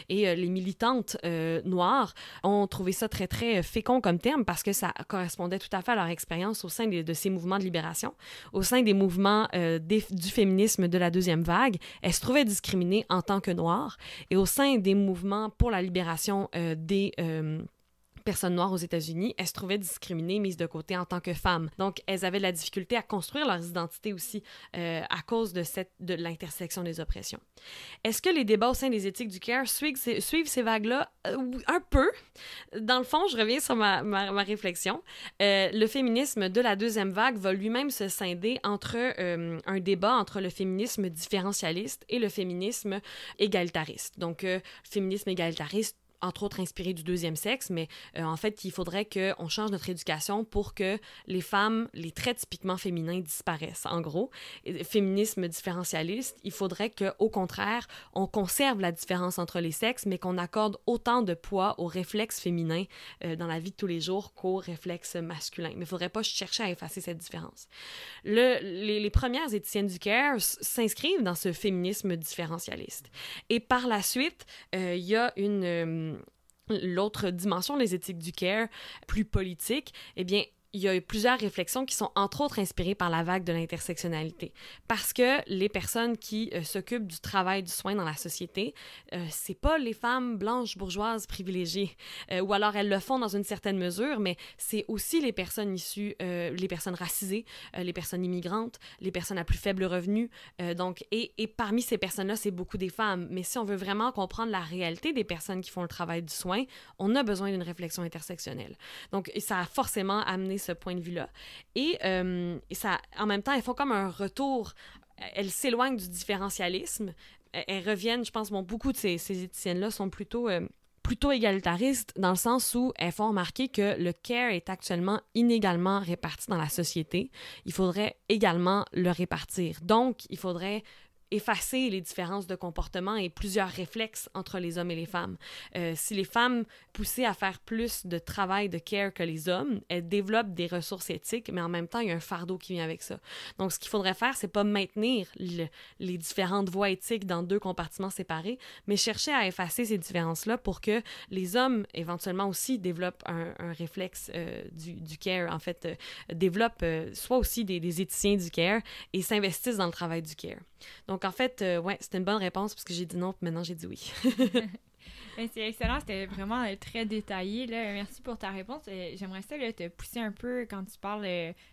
Et euh, les militantes noires ont trouvé ça très, très fécond comme terme parce que ça correspondait tout à fait à leur expérience au sein de, de ces mouvements de libération, au sein des mouvements du féminisme de la deuxième vague. Elles se trouvaient discriminées en tant que noires et au sein des mouvements pour la libération euh, des euh, personnes noires aux États-Unis, elles se trouvaient discriminées, mises de côté en tant que femmes. Donc, elles avaient la difficulté à construire leurs identités aussi euh, à cause de, cette, de l'intersection des oppressions. Est-ce que les débats au sein des éthiques du CARE suivent, ces vagues-là? Euh, un peu. Dans le fond, je reviens sur ma, ma, ma réflexion. Euh, le féminisme de la deuxième vague va lui-même se scinder entre un débat entre le féminisme différentialiste et le féminisme égalitariste. Donc, féminisme égalitariste, entre autres inspiré du deuxième sexe, mais euh, en fait, il faudrait qu'on change notre éducation pour que les femmes, les traits typiquement féminins disparaissent. En gros, euh, féminisme différentialiste, il faudrait qu'au contraire, on conserve la différence entre les sexes, mais qu'on accorde autant de poids aux réflexes féminins euh, dans la vie de tous les jours qu'aux réflexes masculins. Mais il faudrait pas chercher à effacer cette différence. Le, les, premières éthiciennes du CARE s'inscrivent dans ce féminisme différentialiste. Et par la suite, il y a une l'autre dimension des éthiques du care, plus politique, eh bien, il y a eu plusieurs réflexions qui sont entre autres inspirées par la vague de l'intersectionnalité. Parce que les personnes qui euh, s'occupent du travail du soin dans la société, euh, c'est pas les femmes blanches bourgeoises privilégiées. Euh, ou alors elles le font dans une certaine mesure, mais c'est aussi les personnes issues, les personnes racisées, les personnes immigrantes, les personnes à plus faible revenu. donc, et, et parmi ces personnes-là, c'est beaucoup des femmes. Mais si on veut vraiment comprendre la réalité des personnes qui font le travail du soin, on a besoin d'une réflexion intersectionnelle. Donc, ça a forcément amené ce point de vue-là. Et, euh, ça, en même temps, elles font comme un retour. Elles s'éloignent du différentialisme. Elles reviennent, je pense, beaucoup de ces, éthiciennes-là sont plutôt euh, plutôt égalitaristes dans le sens où elles font remarquer que le care est actuellement inégalement réparti dans la société. Il faudrait également le répartir. Donc, il faudrait effacer les différences de comportement et plusieurs réflexes entre les hommes et les femmes. Euh, si les femmes poussées à faire plus de travail de care que les hommes, elles développent des ressources éthiques, mais en même temps, il y a un fardeau qui vient avec ça. Donc, ce qu'il faudrait faire, c'est pas maintenir les différentes voies éthiques dans deux compartiments séparés, mais chercher à effacer ces différences-là pour que les hommes, éventuellement aussi, développent un, réflexe euh, du, du, care, en fait, euh, développent, soit aussi des, des éthiciens du care et s'investissent dans le travail du care. Donc, donc, en fait, euh, ouais, c'était une bonne réponse parce que j'ai dit non, maintenant j'ai dit oui. C'est excellent, c'était vraiment euh, très détaillé. Là. Merci pour ta réponse. Euh, j'aimerais ça te pousser un peu quand tu parles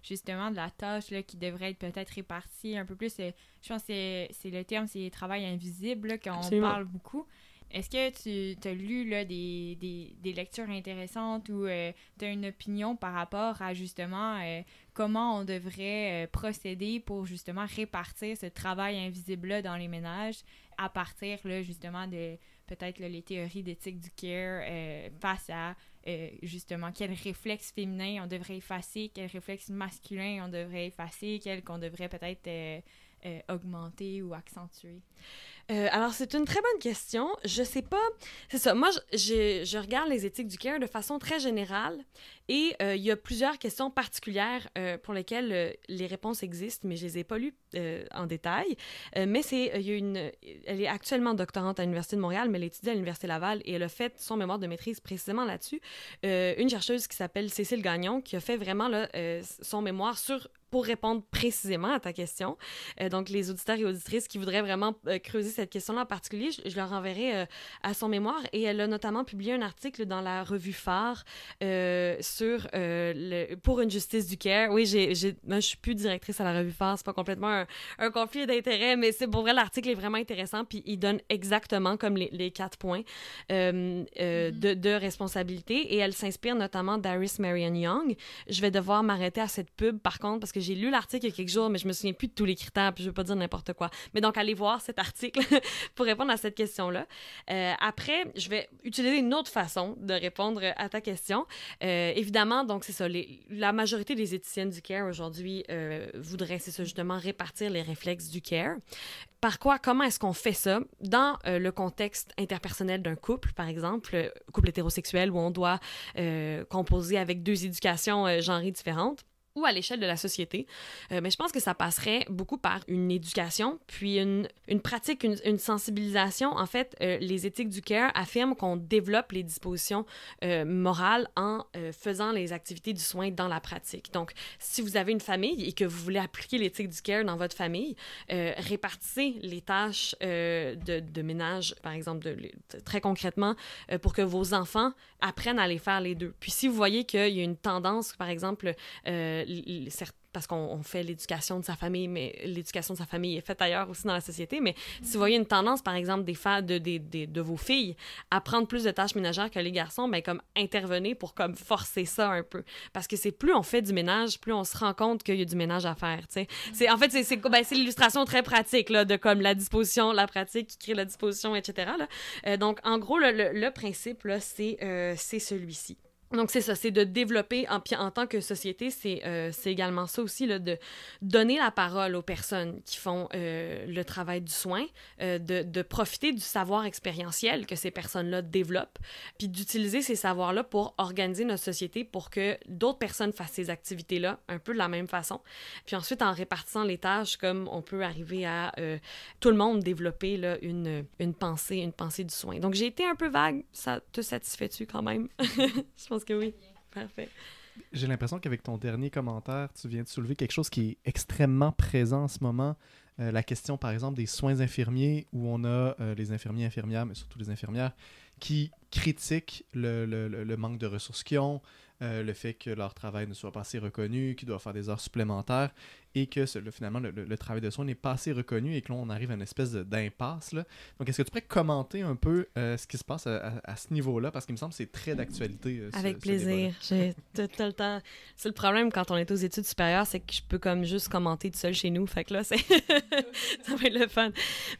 justement de la tâche là, qui devrait être peut-être répartie un peu plus. Je pense que c'est le terme, c'est travail invisible qu'on parle beaucoup. Est-ce que tu as lu des, lectures intéressantes ou euh, tu as une opinion par rapport à justement euh, comment on devrait euh, procéder pour justement répartir ce travail invisible-là dans les ménages à partir justement de peut-être les théories d'éthique du care face à justement quel réflexe féminin on devrait effacer, quel réflexe masculin on devrait effacer, quel qu'on devrait peut-être augmenter ou accentuer? Euh, alors, c'est une très bonne question. Je sais pas. C'est ça. Moi, je, regarde les éthiques du care de façon très générale et euh, il y a plusieurs questions particulières euh, pour lesquelles euh, les réponses existent, mais je les ai pas lues en détail. mais c'est, une, elle est actuellement doctorante à l'Université de Montréal, mais elle étudie à l'Université Laval et elle a fait son mémoire de maîtrise précisément là-dessus. une chercheuse qui s'appelle Cécile Gagnon, qui a fait vraiment son mémoire sur pour répondre précisément à ta question. donc, les auditeurs et auditrices qui voudraient vraiment creuser cette question-là en particulier, je, leur enverrai à son mémoire. Et elle a notamment publié un article dans la revue Phare euh, pour une justice du Caire. Oui, j'ai, je suis plus directrice à la revue Phare, c'est pas complètement un, conflit d'intérêts, mais c'est pour vrai, l'article est vraiment intéressant, puis il donne exactement comme les, quatre points euh, euh, mm-hmm. de, responsabilité, et elle s'inspire notamment d'Aris Marion Young. Je vais devoir m'arrêter à cette pub, par contre, parce que j'ai lu l'article il y a quelques jours, mais je me souviens plus de tous les critères, puis je veux pas dire n'importe quoi. Mais donc, allez voir cet article pour répondre à cette question-là. après, je vais utiliser une autre façon de répondre à ta question. évidemment, évidemment, donc c'est ça, la majorité des éthiciennes du care aujourd'hui euh, voudraient, c'est ça, justement, répartir les réflexes du care. Par quoi, comment est-ce qu'on fait ça dans euh, le contexte interpersonnel d'un couple, par exemple, euh, couple hétérosexuel où on doit composer avec deux éducations genrées différentes? à l'échelle de la société. Euh, mais je pense que ça passerait beaucoup par une éducation, puis une, une pratique, une, sensibilisation. En fait, euh, les éthiques du care affirment qu'on développe les dispositions euh, morales en faisant les activités du soin dans la pratique. Donc, si vous avez une famille et que vous voulez appliquer l'éthique du care dans votre famille, répartissez les tâches de, ménage, par exemple, très concrètement, pour que vos enfants apprennent à les faire les deux. Puis si vous voyez qu'il y a une tendance, par exemple, parce qu'on fait l'éducation de sa famille, mais l'éducation de sa famille est faite ailleurs aussi dans la société. Mais si vous voyez une tendance, par exemple, des de, de, vos filles à prendre plus de tâches ménagères que les garçons, ben comme intervenez pour comme forcer ça un peu. Parce que c'est plus on fait du ménage, plus on se rend compte qu'il y a du ménage à faire. C'est, en fait, ben, c'est, l'illustration très pratique là, de comme la disposition, la pratique qui crée la disposition, etc. Euh, donc, en gros, le, principe, là, c'est, euh, c'est celui-ci. Donc c'est ça, c'est de développer en, en tant que société, euh, c'est également ça aussi, là, de donner la parole aux personnes qui font euh, le travail du soin, euh, de, profiter du savoir expérientiel que ces personnes-là développent, puis d'utiliser ces savoirs-là pour organiser notre société pour que d'autres personnes fassent ces activités-là un peu de la même façon. Puis ensuite, en répartissant les tâches, comme on peut arriver à tout le monde développer là, une, une pensée, une pensée du soin. Donc j'ai été un peu vague, ça te satisfait-tu quand même? que oui. Parfait. J'ai l'impression qu'avec ton dernier commentaire, tu viens de soulever quelque chose qui est extrêmement présent en ce moment. Euh, la question, par exemple, des soins infirmiers, où on a euh, les infirmiers, infirmières, mais surtout les infirmières, qui critiquent le, manque de ressources qu'ils ont, euh, le fait que leur travail ne soit pas assez reconnu, qu'ils doivent faire des heures supplémentaires que finalement le, travail de soins n'est pas assez reconnu et que l'on arrive à une espèce d'impasse. Donc, est-ce que tu pourrais commenter un peu euh, ce qui se passe à, ce niveau-là? Parce qu'il me semble que c'est très d'actualité. Euh, Avec plaisir. J'ai le temps. C'est le problème quand on est aux études supérieures, c'est que je peux comme juste commenter tout seul chez nous. Fait que là, ça va être le fun.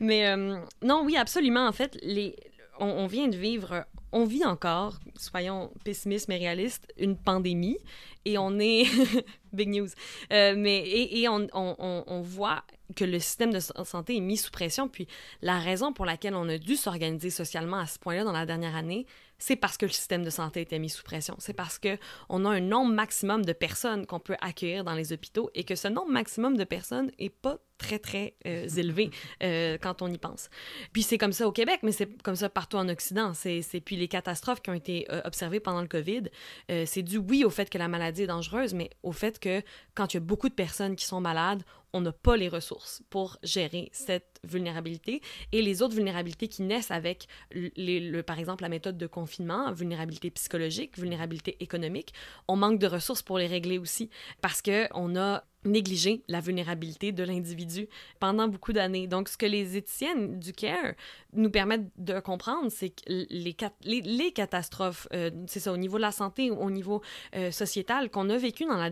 Mais euh, non, oui, absolument. En fait, les, on, vient de vivre on vit encore, soyons pessimistes mais réalistes, une pandémie et on est big news. Euh, mais et, on, voit que le système de santé est mis sous pression. Puis la raison pour laquelle on a dû s'organiser socialement à ce point-là dans la dernière année, c'est parce que le système de santé était mis sous pression. C'est parce que on a un nombre maximum de personnes qu'on peut accueillir dans les hôpitaux et que ce nombre maximum de personnes est pas très, très euh, élevé euh, quand on y pense. Puis c'est comme ça au Québec, mais c'est comme ça partout en Occident. C'est puis les catastrophes qui ont été euh, observées pendant le COVID, c'est dû, oui, au fait que la maladie est dangereuse, mais au fait que quand il y a beaucoup de personnes qui sont malades, on n'a pas les ressources pour gérer cette vulnérabilité et les autres vulnérabilités qui naissent avec, le, par exemple, la méthode de confinement, vulnérabilité psychologique, vulnérabilité économique. On manque de ressources pour les régler aussi parce qu'on a négliger la vulnérabilité de l'individu pendant beaucoup d'années. Donc, ce que les éthiciennes du CARE nous permettent de comprendre, c'est que les, les, catastrophes, euh, c'est ça, au niveau de la santé, au niveau euh, sociétal, qu'on a vécu dans la,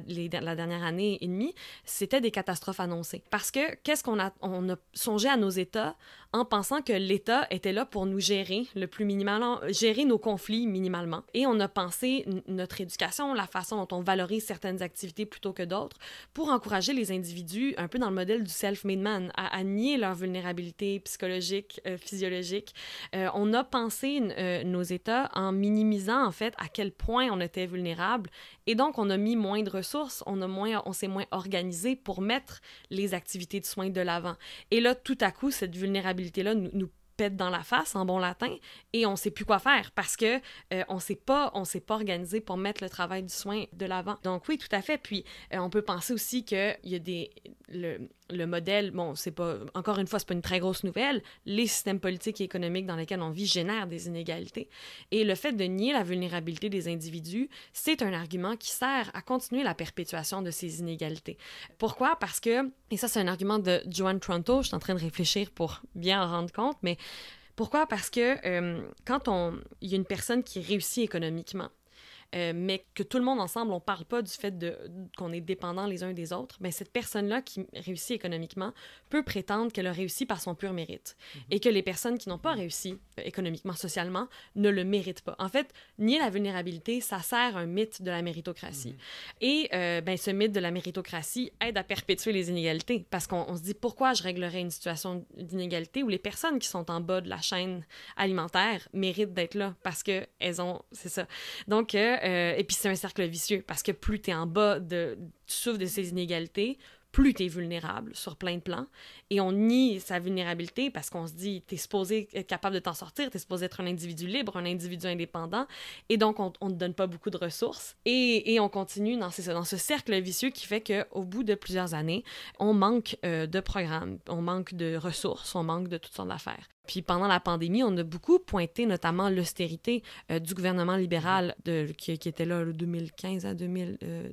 dernière année et demie, c'était des catastrophes annoncées. Parce que qu'est-ce qu'on a, on a songé à nos États en pensant que l'État était là pour nous gérer le plus minimalement, gérer nos conflits minimalement. Et on a pensé notre éducation, la façon dont on valorise certaines activités plutôt que d'autres, pour encourager encourager les individus, un peu dans le modèle du self-made man, à, nier leur vulnérabilité psychologique, euh, physiologique. Euh, on a pensé euh, nos États en minimisant, en fait, à quel point on était vulnérable. Et donc, on a mis moins de ressources, on, a moins, on s'est moins organisé pour mettre les activités de soins de l'avant. Et là, tout à coup, cette vulnérabilité-là nous pète dans la face en bon latin et on sait plus quoi faire parce que euh, on sait pas on sait pas organisé pour mettre le travail du soin de l'avant. Donc oui, tout à fait. Puis euh, on peut penser aussi que il y a des le modèle, bon, c'est pas, encore une fois, c'est pas une très grosse nouvelle. Les systèmes politiques et économiques dans lesquels on vit génèrent des inégalités. Et le fait de nier la vulnérabilité des individus, c'est un argument qui sert à continuer la perpétuation de ces inégalités. Pourquoi? Parce que, et ça, c'est un argument de Joan Tronto, je suis en train de réfléchir pour bien en rendre compte, mais pourquoi? Parce que euh, quand on, il y a une personne qui réussit économiquement, euh, mais que tout le monde ensemble, on parle pas du fait de, qu'on est dépendant les uns des autres, mais ben, cette personne-là qui réussit économiquement peut prétendre qu'elle a réussi par son pur mérite mhm. et que les personnes qui n'ont pas réussi euh, économiquement, socialement, ne le méritent pas. En fait, nier la vulnérabilité, ça sert un mythe de la méritocratie. Mhm. Et euh, ben, ce mythe de la méritocratie aide à perpétuer les inégalités parce qu'on se dit pourquoi je réglerais une situation d'inégalité où les personnes qui sont en bas de la chaîne alimentaire méritent d'être là parce qu'elles ont... C'est ça. Donc, euh, et puis c'est un cercle vicieux, parce que plus tu es en bas, de, tu souffres de ces inégalités, plus tu es vulnérable sur plein de plans. Et on nie sa vulnérabilité parce qu'on se dit, tu es supposé être capable de t'en sortir, tu es supposé être un individu libre, un individu indépendant. Et donc, on ne donne pas beaucoup de ressources. Et, on continue dans, ce cercle vicieux qui fait qu'au bout de plusieurs années, on manque euh, de programmes, on manque de ressources, on manque de toutes sortes d'affaires. Puis pendant la pandémie, on a beaucoup pointé notamment l'austérité euh, du gouvernement libéral de, qui, était là de 2015 à 2010. Euh,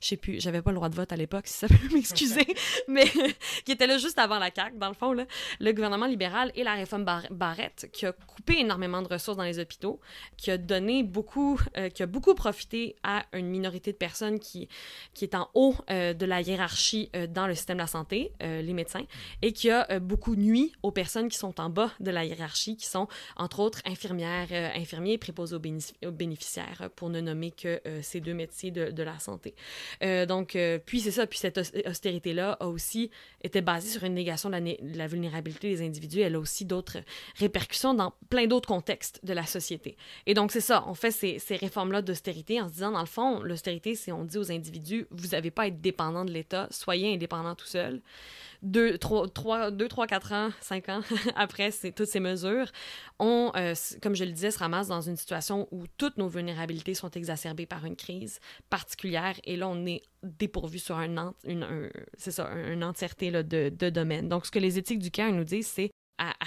je sais plus, j'avais pas le droit de vote à l'époque, si ça peut m'excuser, mais qui était là juste avant la CAQ, dans le fond. Là. Le gouvernement libéral et la réforme Barrette, qui a coupé énormément de ressources dans les hôpitaux, qui a donné beaucoup, euh, qui a beaucoup profité à une minorité de personnes qui, qui est en haut de la hiérarchie dans le système de la santé, les médecins, et qui a beaucoup nui aux personnes qui sont en bas de la hiérarchie, qui sont entre autres infirmières, euh, infirmiers préposés aux, bénéficiaires, pour ne nommer que euh, ces deux métiers de, la santé. Euh, donc, puis c'est ça, puis cette austérité-là a aussi été basée sur une négation de la, vulnérabilité des individus. Elle a aussi d'autres répercussions dans plein d'autres contextes de la société. Et donc, c'est ça, on fait ces, ces réformes-là d'austérité en se disant, dans le fond, l'austérité, c'est on dit aux individus, vous n'avez pas à être dépendant de l'État, soyez indépendant tout seul deux, trois, deux, trois quatre ans, cinq ans après toutes ces mesures, on, euh, comme je le disais, se ramasse dans une situation où toutes nos vulnérabilités sont exacerbées par une crise particulière. Et là, on est dépourvu sur un, une, c'est ça, entièreté de, de domaine. Donc, ce que les éthiques du cœur nous disent, c'est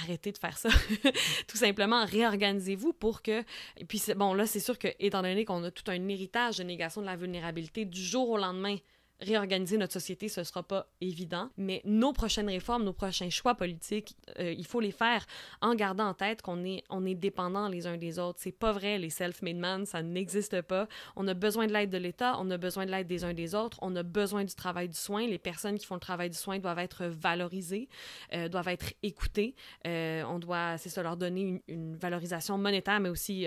arrêtez de faire ça. tout simplement, réorganisez-vous pour que. Et puis, bon, là, c'est sûr que, étant donné qu'on a tout un héritage de négation de la vulnérabilité, du jour au lendemain, réorganiser notre société, ce ne sera pas évident, mais nos prochaines réformes, nos prochains choix politiques, euh, il faut les faire en gardant en tête qu'on est, on est dépendants les uns des autres. C'est pas vrai, les self-made men, ça n'existe pas. On a besoin de l'aide de l'État, on a besoin de l'aide des uns des autres, on a besoin du travail du soin. Les personnes qui font le travail du soin doivent être valorisées, euh, doivent être écoutées. Euh, on doit, c'est ça, leur donner une, valorisation monétaire, mais aussi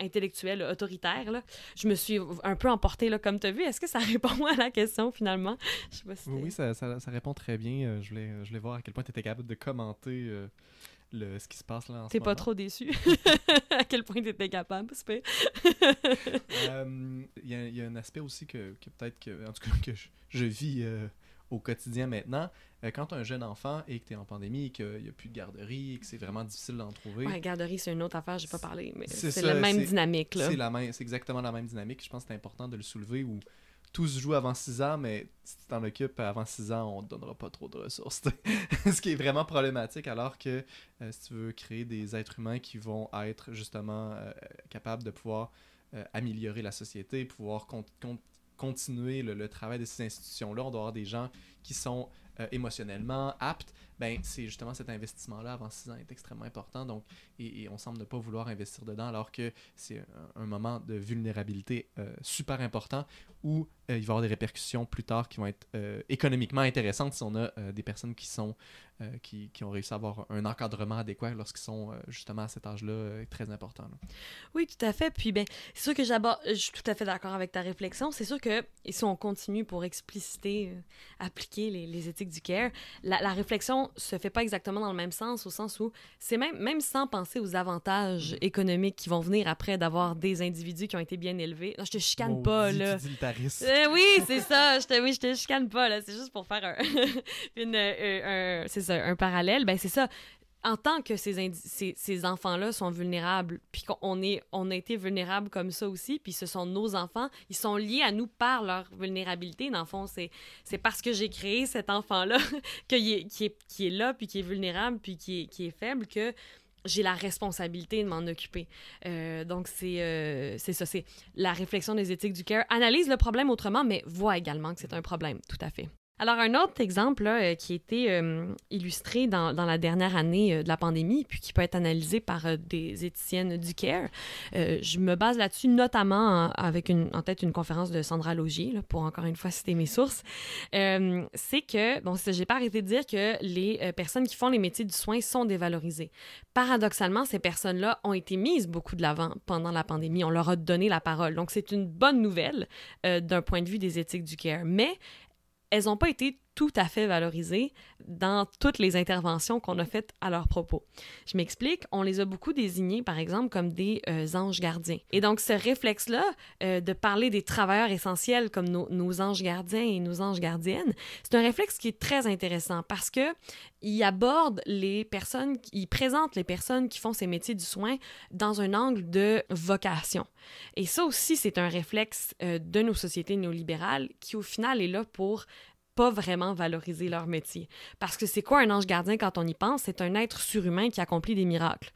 intellectuelle, autoritaire. Là. Je me suis un peu emportée, là, comme tu as vu. Est-ce que ça répond à la question? finalement. Je sais pas si oui, ça, répond très bien. Euh, je voulais, je voulais voir à quel point tu étais capable de commenter euh, le, ce qui se passe là en T'es pas trop déçu à quel point tu étais capable, euh, Il y, a, y, a un aspect aussi que, peut-être que, en tout cas, que je, vis au quotidien maintenant. Quand tu as un jeune enfant et que tu es en pandémie et qu'il n'y a plus de garderie et que c'est vraiment difficile d'en trouver. Ouais, garderie, c'est une autre affaire, j'ai pas parlé, mais c'est la même dynamique. C'est exactement la même dynamique. Je pense que c'est important de le soulever ou tous jouent avant 6 ans, mais si tu t'en occupes avant 6 ans, on te donnera pas trop de ressources. ce qui est vraiment problématique, alors que euh, si tu veux créer des êtres humains qui vont être justement euh, euh, capables de pouvoir améliorer la société, pouvoir continuer le, le, travail de ces institutions-là, on doit avoir des gens qui sont euh, émotionnellement apte, ben, c'est justement cet investissement-là avant 6 ans est extrêmement important. Donc, et, on semble ne pas vouloir investir dedans, alors que c'est un, moment de vulnérabilité euh, super important où euh, il va y avoir des répercussions plus tard qui vont être économiquement intéressantes si on a des personnes qui sont euh, qui, ont réussi à avoir un encadrement adéquat lorsqu'ils sont euh, justement à cet âge-là est euh, très important. Oui, tout à fait. Puis ben, c'est sûr que j'aborde, je suis tout à fait d'accord avec ta réflexion. C'est sûr que si on continue pour expliciter, appliquer les, éthiques du care, la, la, réflexion se fait pas exactement dans le même sens, au sens où c'est même, même sans penser aux avantages mm. économiques qui vont venir après d'avoir des individus qui ont été bien élevés. Non, je te chicane oh, pas, dit, là. oui, c'est ça. Je te, oui, je te chicane pas, là. C'est juste pour faire une, un, c'est ça un parallèle, ben c'est ça. En tant que ces, ces, enfants-là sont vulnérables, puis qu'on est, on a été vulnérables comme ça aussi, puis ce sont nos enfants, ils sont liés à nous par leur vulnérabilité. Dans le fond, c'est, parce que j'ai créé cet enfant-là qui, est, qui, est, est là, puis qui est vulnérable, puis qui est, est faible, que j'ai la responsabilité de m'en occuper. Euh, donc, euh, c'est ça, c'est la réflexion des éthiques du care. Analyse le problème autrement, mais voit également que c'est un problème, tout à fait. Alors, un autre exemple euh, qui a été euh, illustré dans, la dernière année euh, de la pandémie, puis qui peut être analysé par des éthiciennes du CARE, je me base là-dessus notamment avec une, en tête une conférence de Sandra Logier, pour encore une fois citer mes sources. c'est que, bon, j'ai pas arrêté de dire que les personnes qui font les métiers du soin sont dévalorisées. Paradoxalement, ces personnes-là ont été mises beaucoup de l'avant pendant la pandémie. On leur a donné la parole. Donc, c'est une bonne nouvelle d'un point de vue des éthiques du CARE. Mais elles n'ont pas été tout à fait valorisés dans toutes les interventions qu'on a faites à leur propos. Je m'explique, on les a beaucoup désignés, par exemple, comme des euh, anges gardiens. Et donc, ce réflexe-là euh, de parler des travailleurs essentiels comme nos, anges gardiens et nos anges gardiennes, c'est un réflexe qui est très intéressant parce que il aborde les personnes, il présente les personnes qui font ces métiers du soin dans un angle de vocation. Et ça aussi, c'est un réflexe euh, de nos sociétés néolibérales qui, au final, est là pour pas vraiment valoriser leur métier. Parce que c'est quoi un ange gardien quand on y pense? C'est un être surhumain qui accomplit des miracles.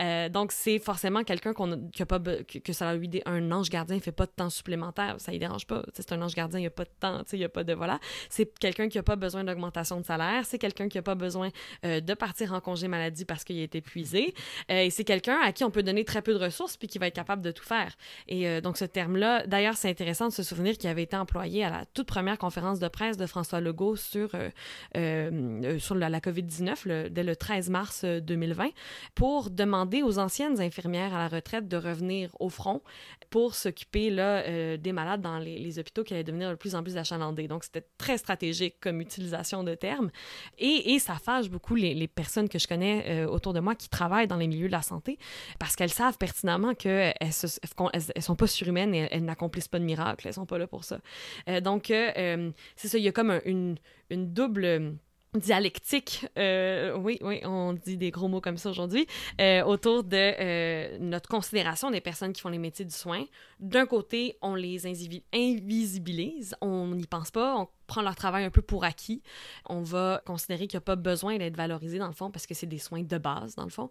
Euh, donc, c'est forcément quelqu'un qu'on que, pas, que, ça lui dé, un ange gardien ne fait pas de temps supplémentaire, ça ne dérange pas. C'est un ange gardien, il n'y a pas de temps, il n'y a pas de... Voilà. C'est quelqu'un qui n'a pas besoin d'augmentation de salaire, c'est quelqu'un qui n'a pas besoin euh, de partir en congé maladie parce qu'il est épuisé, euh, et c'est quelqu'un à qui on peut donner très peu de ressources puis qui va être capable de tout faire. Et donc, ce terme-là, d'ailleurs, c'est intéressant de se souvenir qu'il avait été employé à la toute première conférence de presse de France François Legault sur, euh, euh, euh, sur la, COVID-19 dès le 13 mars 2020 pour demander aux anciennes infirmières à la retraite de revenir au front pour s'occuper là, des malades dans les, les, hôpitaux qui allaient devenir de plus en plus achalandés. Donc, c'était très stratégique comme utilisation de termes. Et, et ça fâche beaucoup les, les, personnes que je connais autour de moi qui travaillent dans les milieux de la santé parce qu'elles savent pertinemment qu'elles ne sont pas surhumaines et elles, n'accomplissent pas de miracles. Elles sont pas là pour ça. donc, c'est ça, il y a comme une, double euh, dialectique, euh, oui, oui, on dit des gros mots comme ça aujourd'hui, euh, autour de notre considération des personnes qui font les métiers du soin. D'un côté, on les invisibilise, on n'y pense pas, on prend leur travail un peu pour acquis. On va considérer qu'il n'y a pas besoin d'être valorisé dans le fond parce que c'est des soins de base dans le fond.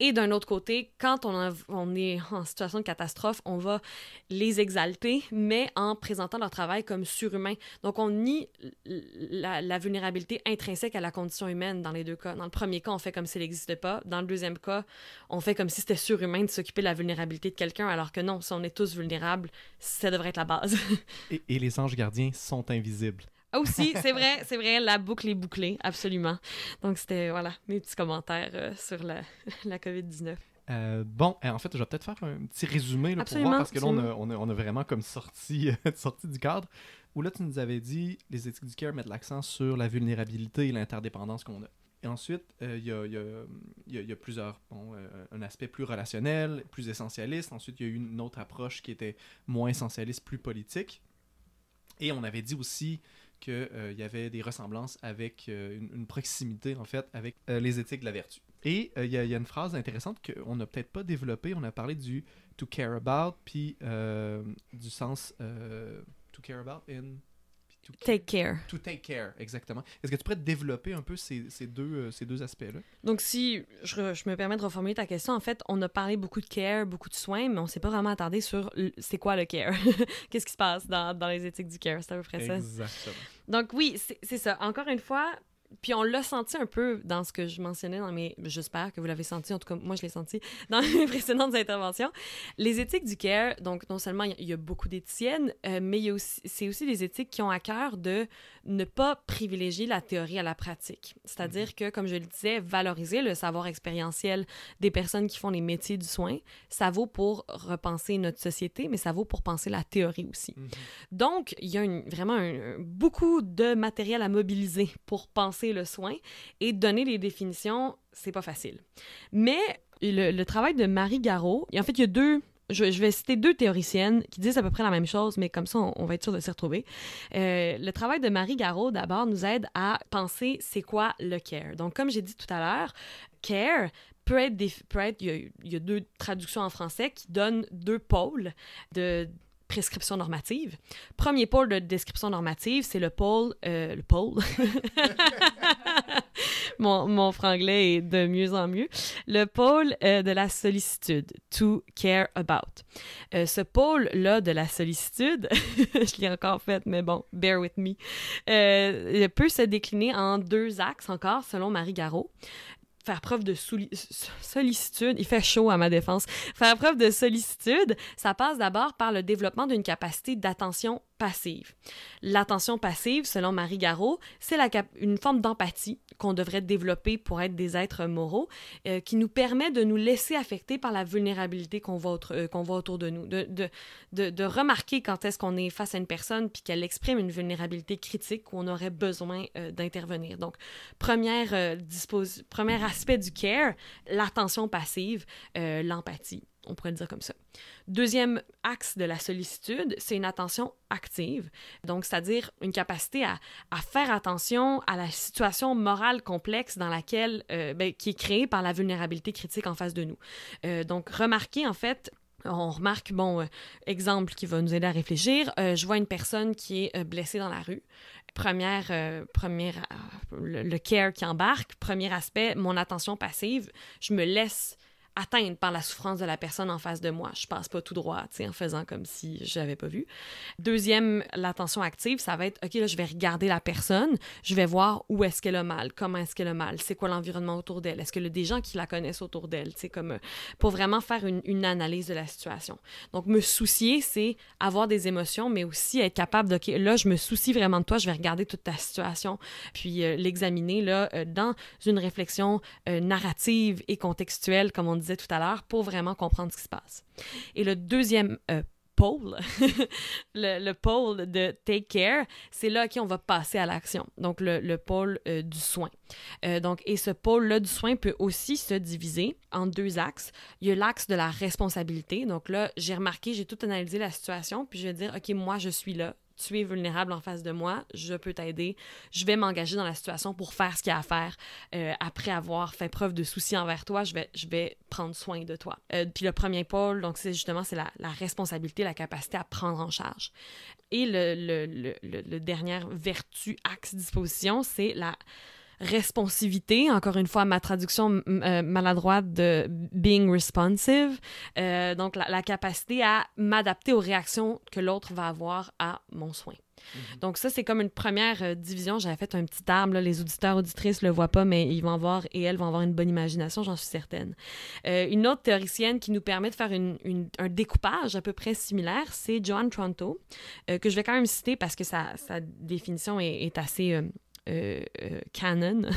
Et d'un autre côté, quand on, est en situation de catastrophe, on va les exalter, mais en présentant leur travail comme surhumain. Donc on nie la, vulnérabilité intrinsèque à la condition humaine dans les deux cas. Dans le premier cas, on fait comme s'il n'existait pas. Dans le deuxième cas, on fait comme si c'était surhumain de s'occuper de la vulnérabilité de quelqu'un, alors que non, si on est tous vulnérables, ça devrait être la base. et les anges gardiens sont invisibles. Ah, aussi, c'est vrai, c'est vrai, la boucle est bouclée, absolument. Donc, c'était, voilà, mes petits commentaires euh, sur la, la COVID-19. Euh, bon, euh, en fait, je vais peut-être faire un petit résumé pour voir, parce que là, on a, on a, vraiment comme sorti, sorti du cadre, où là, tu nous avais dit, les éthiques du care mettent l'accent sur la vulnérabilité et l'interdépendance qu'on a. Et ensuite, il y, a, y, a, y, a, plusieurs, bon, un aspect plus relationnel, plus essentialiste. Ensuite, il y a eu une autre approche qui était moins essentialiste, plus politique. Et on avait dit aussi qu'il euh, y avait des ressemblances avec euh, une, proximité, en fait, avec euh, les éthiques de la vertu. Et il y, y, a une phrase intéressante qu'on n'a peut-être pas développée. On a parlé du to care about, puis du sens to care about in to take care. To take care, exactement. Est-ce que tu pourrais développer un peu ces, deux, euh, ces deux aspects-là? Donc, si je, me permets de reformuler ta question, en fait, on a parlé beaucoup de care, beaucoup de soins, mais on ne s'est pas vraiment attardé sur c'est quoi le care? Qu'est-ce qui se passe dans, dans, les éthiques du care? C'est à peu près ça. Exactement. Donc, oui, c'est ça. Encore une fois, puis on l'a senti un peu dans ce que je mentionnais dans mes. J'espère que vous l'avez senti, en tout cas, moi je l'ai senti dans mes précédentes interventions. Les éthiques du CARE, donc non seulement il y, a beaucoup d'éthiciennes, euh, mais c'est aussi des éthiques qui ont à cœur de ne pas privilégier la théorie à la pratique. C'est-à-dire mhm. que, comme je le disais, valoriser le savoir expérientiel des personnes qui font les métiers du soin, ça vaut pour repenser notre société, mais ça vaut pour penser la théorie aussi. Mhm. Donc, il y a vraiment beaucoup de matériel à mobiliser pour penser le soin et donner les définitions, c'est pas facile. Mais le, travail de Marie Garot, et en fait, il y a deux. Je, vais citer deux théoriciennes qui disent à peu près la même chose, mais comme ça, on, va être sûr de s'y retrouver. Euh, le travail de Marie Garot, d'abord, nous aide à penser c'est quoi le care. Donc, comme j'ai dit tout à l'heure, care peut être, il, y a, deux traductions en français qui donnent deux pôles de prescription normative. Premier pôle de description normative, c'est le pôle... Euh, le pôle? mon, mon, franglais est de mieux en mieux. Le pôle euh, de la sollicitude, to care about. Euh, ce pôle-là de la sollicitude, je l'ai encore fait, mais bon, bear with me, peut se décliner en deux axes encore, selon Marie Garot faire preuve de sollicitude, il fait chaud à ma défense, faire preuve de sollicitude, ça passe d'abord par le développement d'une capacité d'attention passive. L'attention passive, selon Marie Garot, c'est une forme d'empathie qu'on devrait développer pour être des êtres moraux, euh, qui nous permet de nous laisser affecter par la vulnérabilité qu'on voit, euh, autour de nous, de, de, remarquer quand est-ce qu'on est face à une personne puis qu'elle exprime une vulnérabilité critique où on aurait besoin euh, d'intervenir. Donc, première, premier aspect du care, l'attention passive, l'empathie on pourrait le dire comme ça. Deuxième axe de la sollicitude, c'est une attention active, donc c'est-à-dire une capacité à, faire attention à la situation morale complexe dans laquelle, euh, ben, qui est créée par la vulnérabilité critique en face de nous. Euh, donc remarquer en fait on remarque, bon, euh, exemple qui va nous aider à réfléchir, je vois une personne qui est blessée dans la rue. Première, première le, care qui embarque, premier aspect, mon attention passive, je me laisse atteinte par la souffrance de la personne en face de moi. Je passe pas tout droit, tu sais, en faisant comme si je n'avais pas vu. Deuxième, l'attention active, ça va être, OK, là, je vais regarder la personne, je vais voir où est-ce qu'elle a mal, comment est-ce qu'elle a mal, c'est quoi l'environnement autour d'elle, est-ce qu'il y a des gens qui la connaissent autour d'elle, tu sais, comme euh, pour vraiment faire une, analyse de la situation. Donc, me soucier, c'est avoir des émotions, mais aussi être capable de, OK, là, je me soucie vraiment de toi, je vais regarder toute ta situation, puis euh, l'examiner, là, euh, dans une réflexion narrative et contextuelle, comme on dit tout à l'heure, pour vraiment comprendre ce qui se passe. Et le deuxième euh, pôle, le, pôle de take care, c'est là qu'on va passer à l'action. Donc, le, pôle euh, du soin. Euh, donc, et ce pôle-là du soin peut aussi se diviser en deux axes. Il y a l'axe de la responsabilité. Donc là, j'ai remarqué, j'ai tout analysé la situation, puis je vais dire, OK, moi, je suis là, tu es vulnérable en face de moi, je peux t'aider, je vais m'engager dans la situation pour faire ce qu'il y a à faire. Euh, après avoir fait preuve de souci envers toi, je vais, je vais prendre soin de toi. Euh, puis le premier pôle, donc c'est justement c'est la, responsabilité, la capacité à prendre en charge. Et le, le, le, le dernier vertu, axe, disposition, c'est la, responsivité, encore une fois, ma traduction euh, maladroite de being responsive, euh, donc la, capacité à m'adapter aux réactions que l'autre va avoir à mon soin. Mm-hmm. Donc ça, c'est comme une première euh, division. J'avais fait un petit arbre, les auditeurs, auditrices ne le voient pas, mais ils vont voir et elles vont avoir une bonne imagination, j'en suis certaine. une autre théoricienne qui nous permet de faire un découpage à peu près similaire, c'est Joan Tronto, que je vais quand même citer parce que sa, définition est, est assez euh, euh, canon,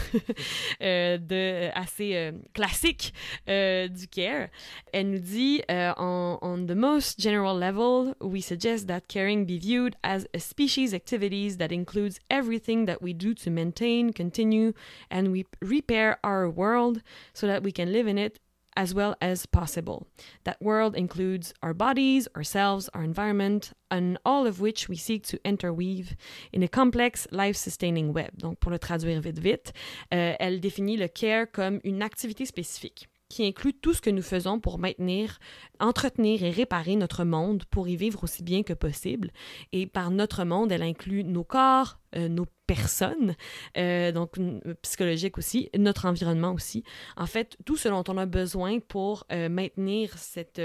euh, de, assez classique du care. Elle nous dit on, the most general level, we suggest that caring be viewed as a species activities that includes everything that we do to maintain, continue, and we repair our world so that we can live in it as well as possible. That world includes our bodies, ourselves, our environment, and all of which we seek to interweave in a complex, life-sustaining web. Donc, pour le traduire vite, vite, euh, elle définit le care comme une activité spécifique. qui inclut tout ce que nous faisons pour maintenir, entretenir et réparer notre monde pour y vivre aussi bien que possible. Et par notre monde, elle inclut nos corps, euh, nos personnes, euh, donc psychologique aussi, notre environnement aussi. En fait, tout ce dont on a besoin pour euh, maintenir cette,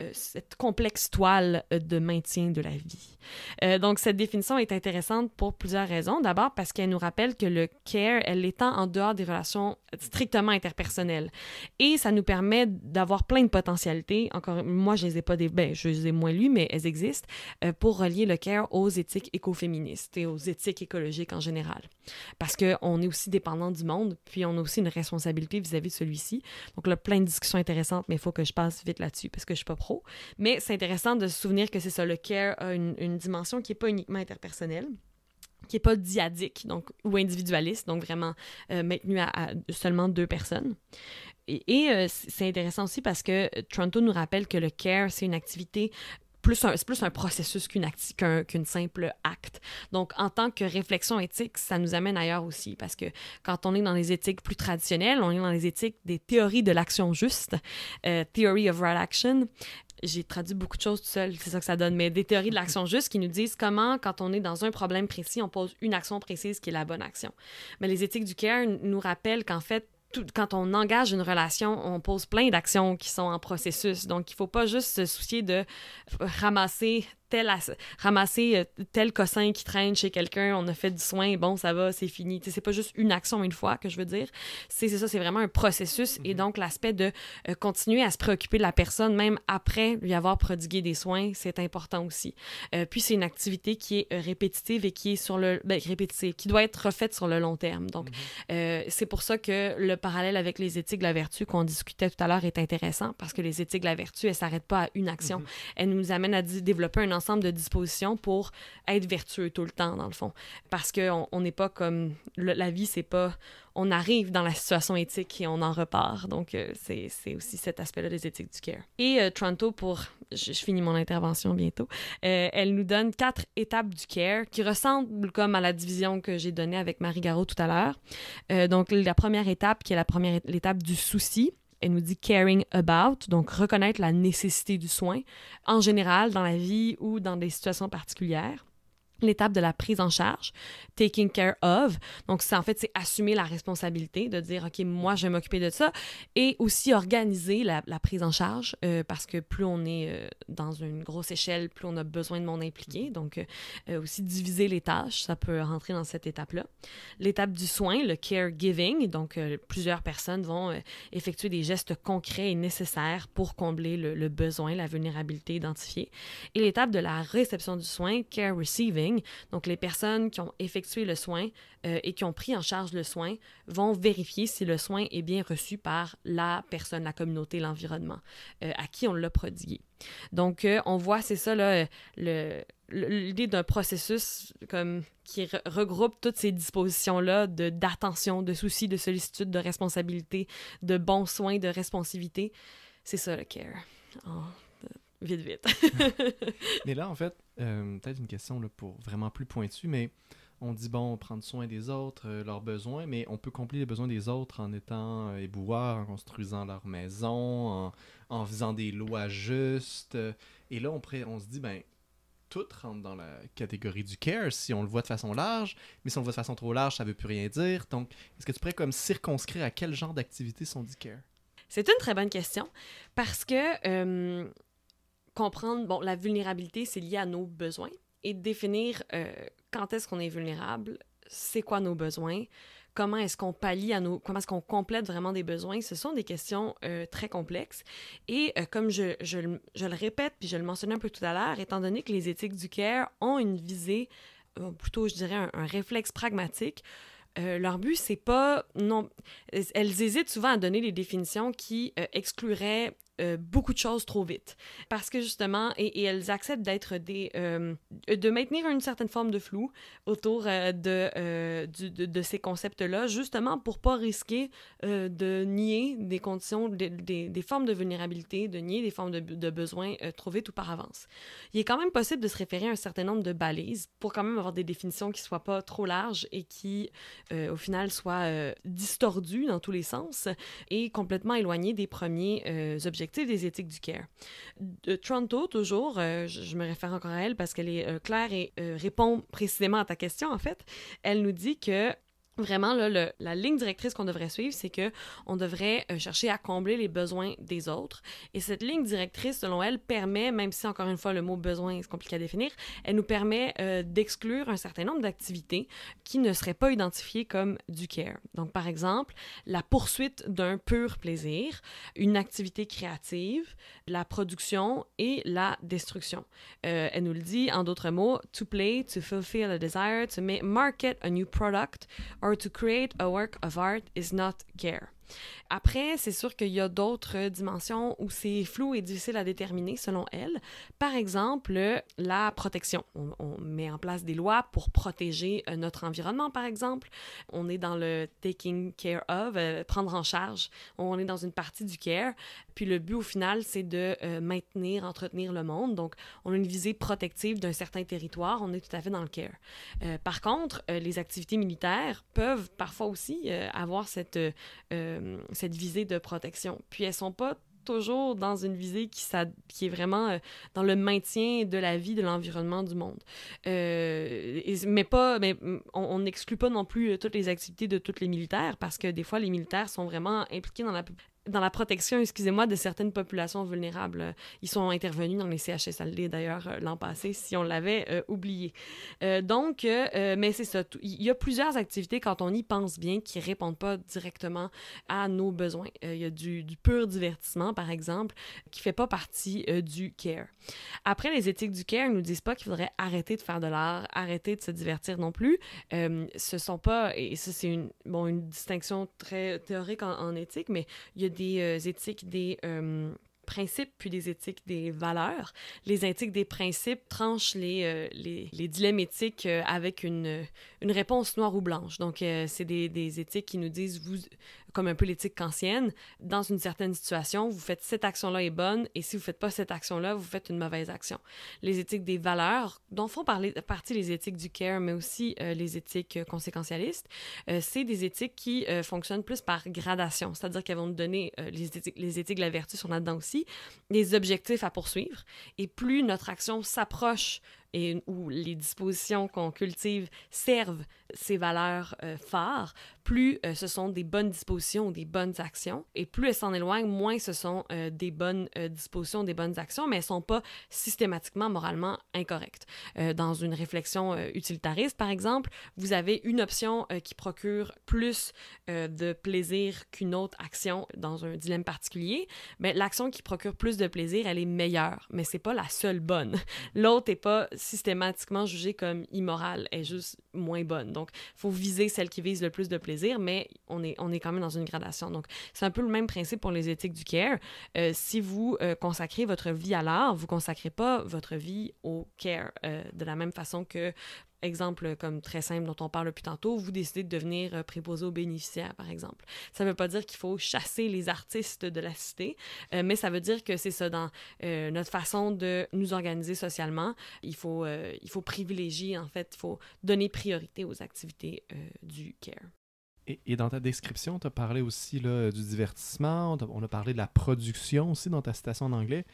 euh, cette complexe toile euh, de maintien de la vie. Euh, donc, cette définition est intéressante pour plusieurs raisons. D'abord, parce qu'elle nous rappelle que le care, elle l'étend en dehors des relations strictement interpersonnelles. Et ça nous permet d'avoir plein de potentialités. Encore, moi, je les ai pas des... Ben, je les ai moins lues, mais elles existent, pour relier le care aux éthiques écoféministes et aux éthiques écologiques en général. Parce qu'on est aussi dépendant du monde, puis on a aussi une responsabilité vis-à-vis de celui-ci. Donc, là, plein de discussions intéressantes, mais il faut que je passe vite là-dessus, parce que je suis pas mais c'est intéressant de se souvenir que c'est ça, le care a une, dimension qui n'est pas uniquement interpersonnelle qui n'est pas diadique donc, ou individualiste, donc vraiment euh, maintenu à, seulement deux personnes. Et, euh, c'est intéressant aussi parce que Toronto nous rappelle que le care, c'est une activité plus un, c'est plus un processus qu'une simple acte. Donc, en tant que réflexion éthique, ça nous amène ailleurs aussi, parce que quand on est dans les éthiques plus traditionnelles, on est dans les éthiques des théories de l'action juste, euh, theory of right action. J'ai traduit beaucoup de choses tout seul, c'est ça que ça donne, mais des théories de l'action juste qui nous disent comment, quand on est dans un problème précis, on pose une action précise qui est la bonne action. Mais les éthiques du care nous rappellent qu'en fait, quand on engage une relation, on pose plein d'actions qui sont en processus. Donc, il ne faut pas juste se soucier de ramasser tel ramasser euh, tel cossin qui traîne chez quelqu'un, on a fait du soin, bon, ça va, c'est fini. C'est pas juste une action une fois que je veux dire. C'est ça, c'est vraiment un processus. Et mhm. donc, l'aspect de euh, continuer à se préoccuper de la personne, même après lui avoir prodigué des soins, c'est important aussi. Euh, puis, c'est une activité qui est répétitive et qui est sur le. Ben, répétitive, qui doit être refaite sur le long terme. Donc, mhm. c'est pour ça que le parallèle avec les éthiques de la vertu qu'on discutait tout à l'heure est intéressant parce que les éthiques de la vertu, elles s'arrêtent pas à une action. elle mhm. Elles nous amènent à développer un ensemble de dispositions pour être vertueux tout le temps, dans le fond. Parce qu'on n'est pas comme. la vie, c'est pas. On arrive dans la situation éthique et on en repart. Donc, euh, c'est aussi cet aspect-là des éthiques du care. Et euh, Toronto, pour. Je, finis mon intervention bientôt. Euh, elle nous donne quatre étapes du care qui ressemblent comme à la division que j'ai donnée avec Marie Garot tout à l'heure. donc, la première étape, qui est la première l'étape du souci elle nous dit caring about, donc reconnaître la nécessité du soin, en général dans la vie ou dans des situations particulières l'étape de la prise en charge, taking care of. Donc, c'est en fait, c'est assumer la responsabilité de dire, OK, moi, je vais m'occuper de ça et aussi organiser la, prise en charge euh, parce que plus on est euh, dans une grosse échelle, plus on a besoin de monde impliqué. Donc, euh, aussi diviser les tâches, ça peut rentrer dans cette étape-là. L'étape du soin, le caregiving. Donc, plusieurs personnes vont effectuer des gestes concrets et nécessaires pour combler le besoin, la vulnérabilité identifiée. Et l'étape de la réception du soin, care receiving donc, les personnes qui ont effectué le soin euh, et qui ont pris en charge le soin vont vérifier si le soin est bien reçu par la personne, la communauté, l'environnement euh, à qui on l'a prodigué. Donc, euh, on voit, c'est ça, l'idée d'un processus comme qui regroupe toutes ces dispositions là de d'attention, de souci, de sollicitude, de responsabilité, de bons soins, de responsabilité. c'est ça le care vite, vite. mais là, en fait, euh, peut-être une question là, pour vraiment plus pointue, mais on dit, bon, prendre soin des autres, euh, leurs besoins, mais on peut combler les besoins des autres en étant euh, en construisant leur maison, en, en faisant des lois justes. et là, on, on se dit, ben, tout rentre dans la catégorie du care si on le voit de façon large, mais si on le voit de façon trop large, ça veut plus rien dire. Donc, est-ce que tu pourrais comme circonscrire à quel genre d'activités sont dit care? C'est une très bonne question parce que comprendre, bon, la vulnérabilité, c'est lié à nos besoins et définir euh, quand est-ce qu'on est vulnérable, c'est quoi nos besoins, comment est-ce qu'on pallie à nos, comment est-ce qu'on complète vraiment des besoins, ce sont des questions euh, très complexes. Et euh, comme je, je, le répète, puis je le mentionnais un peu tout à l'heure, étant donné que les éthiques du CARE ont une visée, plutôt je dirais un, réflexe pragmatique, leur but, c'est pas. Non, elles hésitent souvent à donner des définitions qui excluraient euh, beaucoup de choses trop vite. Parce que justement, et, elles acceptent d'être des. Euh, de maintenir une certaine forme de flou autour euh, de, de, ces concepts-là, justement pour pas risquer de nier des conditions, des, formes de vulnérabilité, de nier des formes de, de besoins trop tout par avance. Il est quand même possible de se référer à un certain nombre de balises pour quand même avoir des définitions qui soient pas trop larges et qui, au final, soient distordues dans tous les sens et complètement éloignées des premiers objectifs des éthiques du care. De Toronto, toujours, euh, je, me réfère encore à elle parce qu'elle est euh, claire et euh, répond précisément à ta question, en fait. Elle nous dit que Vraiment, la ligne directrice qu'on devrait suivre, c'est que on devrait euh, chercher à combler les besoins des autres. Et cette ligne directrice, selon elle, permet, même si encore une fois le mot besoin est compliqué à définir, elle nous permet euh, d'exclure un certain nombre d'activités qui ne seraient pas identifiées comme du care. Donc, par exemple, la poursuite d'un pur plaisir, une activité créative, la production et la destruction. Euh, elle nous le dit en d'autres mots, to play, to fulfill a desire, to market a new product or to create a work of art is not care. Après, c'est sûr qu'il y a d'autres dimensions où c'est flou et difficile à déterminer selon elle. Par exemple, la protection. On, met en place des lois pour protéger euh, notre environnement, par exemple. On est dans le taking care of, euh, prendre en charge. On est dans une partie du care. Puis le but au final, c'est de euh, maintenir, entretenir le monde. Donc, on a une visée protective d'un certain territoire. On est tout à fait dans le care. par contre, les activités militaires peuvent parfois aussi avoir cette euh, cette visée de protection. Puis elles sont pas toujours dans une visée qui, ça, qui est vraiment euh, dans le maintien de la vie, de l'environnement du monde. Euh, mais pas, mais on n'exclut pas non plus toutes les activités de tous les militaires parce que des fois les militaires sont vraiment impliqués dans la, dans la protection, excusez-moi, de certaines populations vulnérables. Ils sont intervenus dans les CHSLD d'ailleurs euh, l'an passé, si on l'avait euh, oublié. Euh, donc, mais c'est ça. Il y a plusieurs activités, quand on y pense bien, qui répondent pas directement à nos besoins. il y a du, pur divertissement, par exemple, qui fait pas partie du care. Après, les éthiques du care nous disent pas qu'il faudrait arrêter de faire de l'art, arrêter de se divertir non plus. ce sont pas, et ça c'est une, bon, une distinction très théorique en, en éthique, mais il y a des euh, éthiques, des euh, principes, puis des éthiques des valeurs. Les éthiques des principes tranchent les, euh, les, dilemmes éthiques avec une, une réponse noire ou blanche. Donc, c'est des, des, éthiques qui nous disent vous, comme un politique l'éthique kantienne, dans une certaine situation, vous faites cette action-là est bonne, et si vous ne faites pas cette action-là, vous faites une mauvaise action. Les éthiques des valeurs, dont font partie les éthiques du care, mais aussi euh, les éthiques euh, conséquentialistes, euh, c'est des éthiques qui fonctionnent plus par gradation, c'est-à-dire qu'elles vont nous donner, les, éthiques, les éthiques de la vertu sont là-dedans aussi, des objectifs à poursuivre, et plus notre action s'approche et où les dispositions qu'on cultive servent ces valeurs euh, phares, plus euh, ce sont des bonnes dispositions, des bonnes actions, et plus elles s'en éloignent, moins ce sont euh, des bonnes dispositions, des bonnes actions, mais elles ne sont pas systématiquement moralement incorrectes. dans une réflexion utilitariste, par exemple, vous avez une option qui procure plus de plaisir qu'une autre action dans un dilemme particulier, mais l'action qui procure plus de plaisir, elle est meilleure, mais c'est pas la seule bonne. L'autre n'est pas systématiquement jugée comme immorale est juste moins bonne. Donc, il faut viser celle qui vise le plus de plaisir, mais on est, on est quand même dans une gradation. Donc, c'est un peu le même principe pour les éthiques du care. Euh, si vous euh, consacrez votre vie à l'art, vous consacrez pas votre vie au care euh, de la même façon que exemple euh, comme très simple dont on parle depuis tantôt, vous décidez de devenir euh, préposé aux bénéficiaires, par exemple. Ça ne veut pas dire qu'il faut chasser les artistes de la cité, euh, mais ça veut dire que c'est ça dans notre façon de nous organiser socialement. Il faut, il faut privilégier, en fait, il faut donner priorité aux activités du care. Et, dans ta description, tu as parlé aussi là, du divertissement, on a parlé de la production aussi dans ta citation en anglais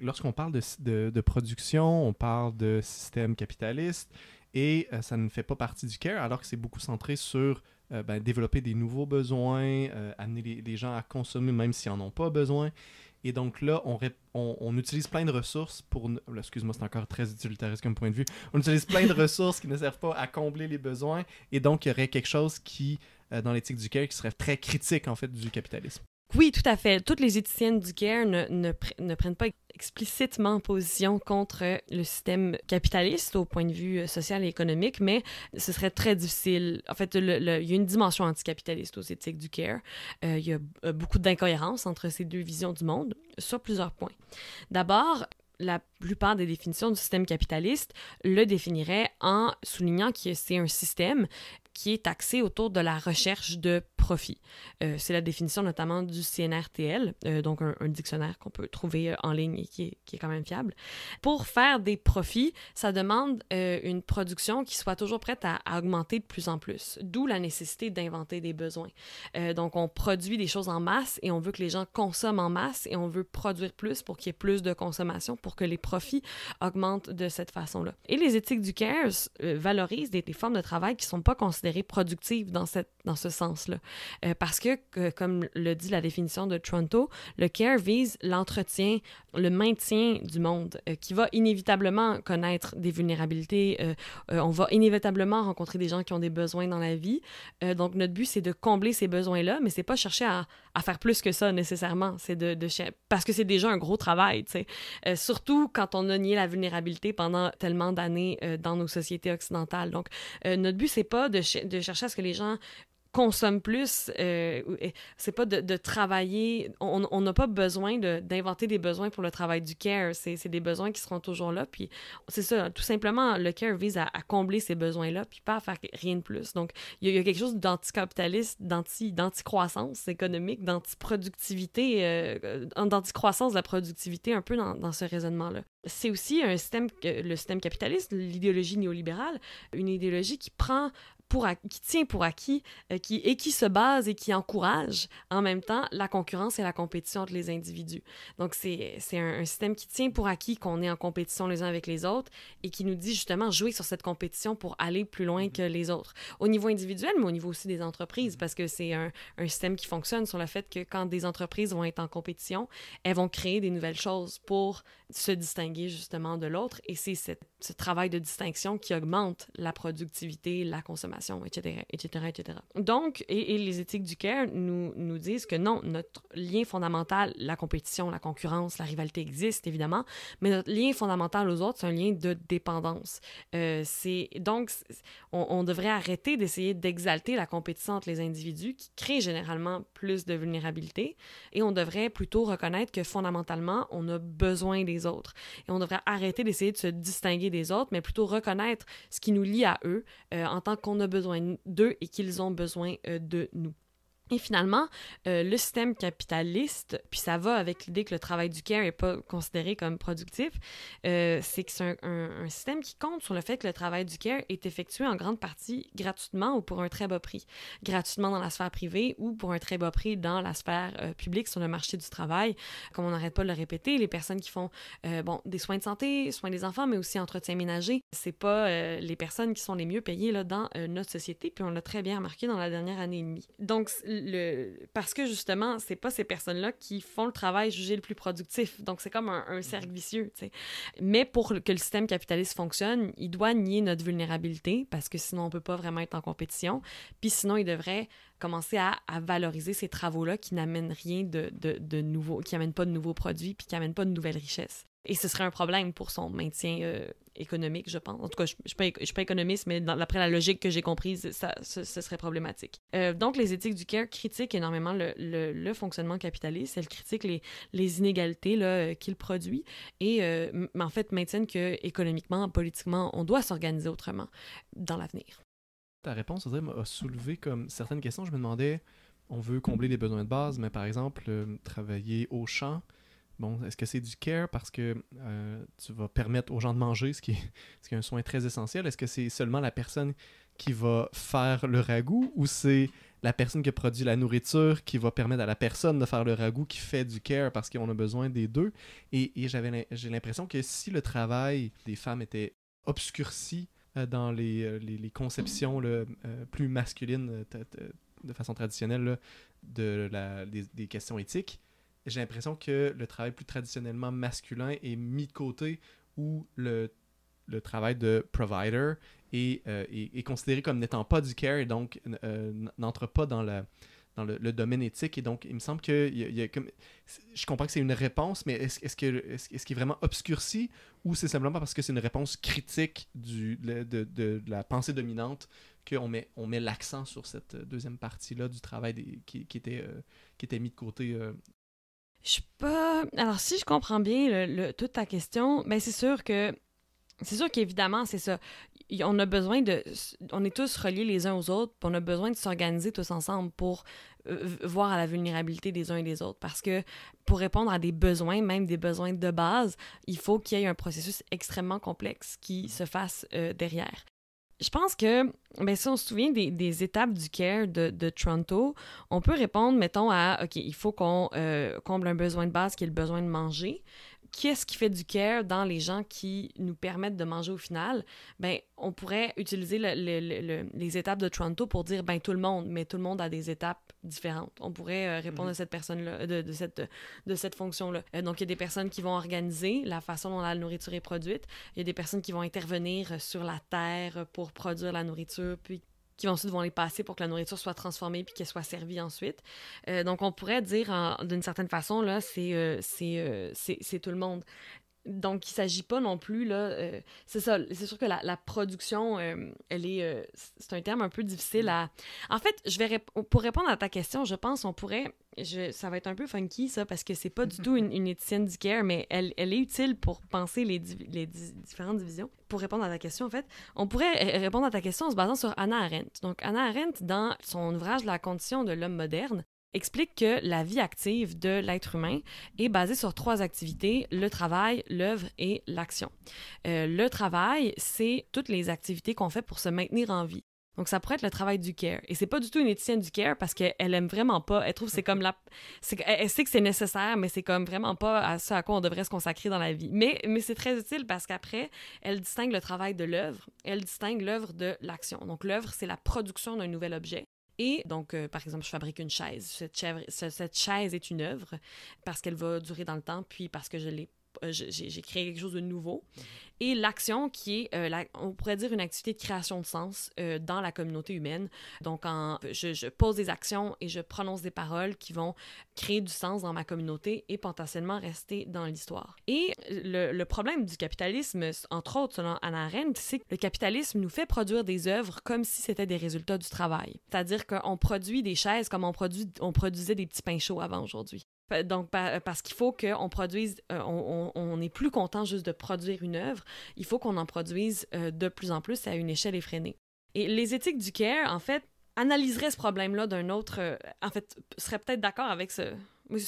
lorsqu'on parle de, production, on parle de système capitaliste et euh, ça ne fait pas partie du care, alors que c'est beaucoup centré sur euh, ben, développer des nouveaux besoins, euh, amener les, gens à consommer même s'ils n'en ont pas besoin. Et donc là, on, utilise plein de ressources pour... Excuse-moi, c'est encore très utilitariste comme point de vue. On utilise plein de ressources qui ne servent pas à combler les besoins. Et donc, il y aurait quelque chose qui, dans l'éthique du care, qui serait très critique, en fait, du capitalisme. Oui, tout à fait. Toutes les éthiciennes du CARE ne, ne, prennent pas explicitement position contre euh, le système capitaliste au point de vue euh, social et économique, mais ce serait très difficile. En fait, il y a une dimension anticapitaliste aux éthiques du CARE. Euh, il y a beaucoup d'incohérences entre ces deux visions du monde sur plusieurs points. D'abord, la plupart des définitions du système capitaliste le définiraient en soulignant que c'est un système qui est axé autour de la recherche de profit. Euh, c'est la définition notamment du CNRTL, euh, donc un, dictionnaire qu'on peut trouver euh, en ligne et qui est, quand même fiable. Pour faire des profits, ça demande une production qui soit toujours prête à, augmenter de plus en plus, d'où la nécessité d'inventer des besoins. donc on produit des choses en masse et on veut que les gens consomment en masse et on veut produire plus pour qu'il y ait plus de consommation, pour que les profits augmentent de cette façon-là. Et les éthiques du CARES valorisent des, formes de travail qui ne sont pas considérées productives dans ce sens-là. Euh, parce que, comme le dit la définition de Toronto, le care vise l'entretien, le maintien du monde euh, qui va inévitablement connaître des vulnérabilités. Euh, on va inévitablement rencontrer des gens qui ont des besoins dans la vie. donc, notre but, c'est de combler ces besoins-là, mais c'est pas chercher à, faire plus que ça nécessairement. C'est de, parce que c'est déjà un gros travail, tu sais. surtout quand on a nié la vulnérabilité pendant tellement d'années dans nos sociétés occidentales. Donc, notre but, c'est pas de chercher à ce que les gens consomme plus. Euh, c'est pas de, travailler. On n'a pas besoin d'inventer des besoins pour le travail du care. C'est des besoins qui seront toujours là. Puis c'est ça, tout simplement, le care vise à, combler ces besoins-là, puis pas à faire rien de plus. Donc il y, a quelque chose d'anticapitaliste, danti économique, d'anti-productivité, euh, danti de la productivité un peu dans, dans ce raisonnement-là. C'est aussi un système, le système capitaliste, l'idéologie néolibérale, une idéologie qui prend qui tient pour acquis euh, qui, et qui se base et qui encourage en même temps la concurrence et la compétition entre les individus. Donc c'est un, un, système qui tient pour acquis qu'on est en compétition les uns avec les autres et qui nous dit justement jouer sur cette compétition pour aller plus loin mm-hmm. que les autres. Au niveau individuel, mais au niveau aussi des entreprises, mm-hmm. parce que c'est un, un, système qui fonctionne sur le fait que quand des entreprises vont être en compétition, elles vont créer des nouvelles choses pour se distinguer justement de l'autre et c'est ce travail de distinction qui augmente la productivité, la consommation etc., etc., etc. Donc, et, les éthiques du care nous, nous disent que non, notre lien fondamental, la compétition, la concurrence, la rivalité existe, évidemment, mais notre lien fondamental aux autres, c'est un lien de dépendance. Euh, c'est Donc, on, devrait arrêter d'essayer d'exalter la compétition entre les individus qui crée généralement plus de vulnérabilité et on devrait plutôt reconnaître que fondamentalement, on a besoin des autres. Et on devrait arrêter d'essayer de se distinguer des autres, mais plutôt reconnaître ce qui nous lie à eux euh, en tant qu'on a besoin d'eux et qu'ils ont besoin euh, de nous. Et finalement, euh, le système capitaliste, puis ça va avec l'idée que le travail du care n'est pas considéré comme productif, euh, c'est que c'est un, système qui compte sur le fait que le travail du care est effectué en grande partie gratuitement ou pour un très bas prix. Gratuitement dans la sphère privée ou pour un très bas prix dans la sphère euh, publique sur le marché du travail. Comme on n'arrête pas de le répéter, les personnes qui font bon, des soins de santé, soins des enfants, mais aussi entretien ménager, c'est pas les personnes qui sont les mieux payées là, dans notre société, puis on l'a très bien remarqué dans la dernière année et demie. Donc, le, parce que justement, c'est pas ces personnes-là qui font le travail jugé le plus productif. Donc, c'est comme un, mhm. cercle vicieux. Mais pour que le système capitaliste fonctionne, il doit nier notre vulnérabilité parce que sinon, on peut pas vraiment être en compétition. Puis sinon, il devrait commencer à, valoriser ces travaux-là qui n'amènent rien de, de nouveau, qui n'amènent pas de nouveaux produits puis qui n'amènent pas de nouvelles richesses. Et ce serait un problème pour son maintien euh, économique, je pense. En tout cas, je ne suis, pas économiste, mais dans, d'après la logique que j'ai comprise, ça, ce, serait problématique. Euh, donc, les éthiques du care critiquent énormément le, le, fonctionnement capitaliste. Elles critiquent les, inégalités là, euh, qu'il produit et, en fait, maintiennent que économiquement, politiquement, on doit s'organiser autrement dans l'avenir. Ta réponse, Audrey, m'a soulevé comme certaines questions. Je me demandais, on veut combler les besoins de base, mais par exemple, travailler au champ, Bon, est-ce que c'est du care parce que euh, tu vas permettre aux gens de manger, ce qui est, un soin très essentiel? Est-ce que c'est seulement la personne qui va faire le ragoût ou c'est la personne qui produit la nourriture qui va permettre à la personne de faire le ragoût qui fait du care parce qu'on a besoin des deux? Et, j'avais, j'ai l'impression que si le travail des femmes était obscurci euh, dans euh, les, conceptions le plus masculines de façon traditionnelle de des questions éthiques, j'ai l'impression que le travail plus traditionnellement masculin est mis de côté où le, le travail de provider euh, est, considéré comme n'étant pas du care et donc euh, n'entre pas dans, dans le, domaine éthique. Et donc, il me semble que je comprends que c'est une réponse, mais est-ce que qu'il est vraiment obscurci ou c'est simplement parce que c'est une réponse critique du, de, la pensée dominante qu'on met, on met l'accent sur cette deuxième partie-là du travail qui, était, euh, qui était mis de côté je pas. Alors, si je comprends bien toute ta question, ben c'est sûr que. C'est sûr qu'évidemment, c'est ça. On a besoin de. On est tous reliés les uns aux autres, on a besoin de s'organiser tous ensemble pour euh, voir à la vulnérabilité des uns et des autres. Parce que pour répondre à des besoins, même des besoins de base, il faut qu'il y ait un processus extrêmement complexe qui se fasse euh, derrière je pense que, ben, si on se souvient des, étapes du CARE de, Toronto, on peut répondre, mettons, à OK, il faut qu'on euh, comble un besoin de base qui est le besoin de manger qu'est-ce qui fait du care dans les gens qui nous permettent de manger au final, ben, on pourrait utiliser les étapes de Toronto pour dire ben, tout le monde, mais tout le monde a des étapes différentes. On pourrait euh, répondre mhm. à cette personne-là, de, cette, de cette fonction-là. Euh, donc, il y a des personnes qui vont organiser la façon dont la nourriture est produite. Il y a des personnes qui vont intervenir sur la terre pour produire la nourriture, puis qui ensuite vont les passer pour que la nourriture soit transformée puis qu'elle soit servie ensuite. Euh, donc, on pourrait dire, d'une certaine façon, là, c'est, euh, euh, c'est, c'est, tout le monde donc, il s'agit pas non plus, là, euh, c'est ça, c'est sûr que la, la production, euh, elle est, euh, c'est un terme un peu difficile à... En fait, je vais pour répondre à ta question, je pense on pourrait, ça va être un peu funky, ça, parce que c'est pas du tout une, une éthicienne du care, mais elle, est utile pour penser les, les différentes divisions. Pour répondre à ta question, en fait, on pourrait répondre à ta question en se basant sur Anna Arendt. Donc, Anna Arendt, dans son ouvrage La condition de l'homme moderne, explique que la vie active de l'être humain est basée sur trois activités, le travail, l'œuvre et l'action. Euh, le travail, c'est toutes les activités qu'on fait pour se maintenir en vie. Donc ça pourrait être le travail du care. Et c'est pas du tout une éthicienne du care parce qu'elle aime vraiment pas. Elle trouve c'est comme la, elle sait que c'est nécessaire, mais c'est comme vraiment pas à ce à quoi on devrait se consacrer dans la vie. Mais mais c'est très utile parce qu'après elle distingue le travail de l'œuvre. Elle distingue l'œuvre de l'action. Donc l'œuvre c'est la production d'un nouvel objet. Et donc, euh, par exemple, je fabrique une chaise. Cette, cette chaise est une œuvre parce qu'elle va durer dans le temps, puis parce que je l'ai euh, j'ai créé quelque chose de nouveau. Et l'action qui est, euh, on pourrait dire, une activité de création de sens euh, dans la communauté humaine. Donc, en, je, pose des actions et je prononce des paroles qui vont créer du sens dans ma communauté et potentiellement rester dans l'histoire. Et le, problème du capitalisme, entre autres selon Anna Arendt, c'est que le capitalisme nous fait produire des œuvres comme si c'était des résultats du travail. C'est-à-dire qu'on produit des chaises comme on, produit, on produisait des petits pains chauds avant aujourd'hui. Donc, euh, parce qu'il faut qu'on produise, euh, on, est plus content juste de produire une œuvre, il faut qu'on en produise euh, de plus en plus à une échelle effrénée. Et les éthiques du care, en fait, analyseraient ce problème-là d'un autre, en fait, serait peut-être d'accord avec ce,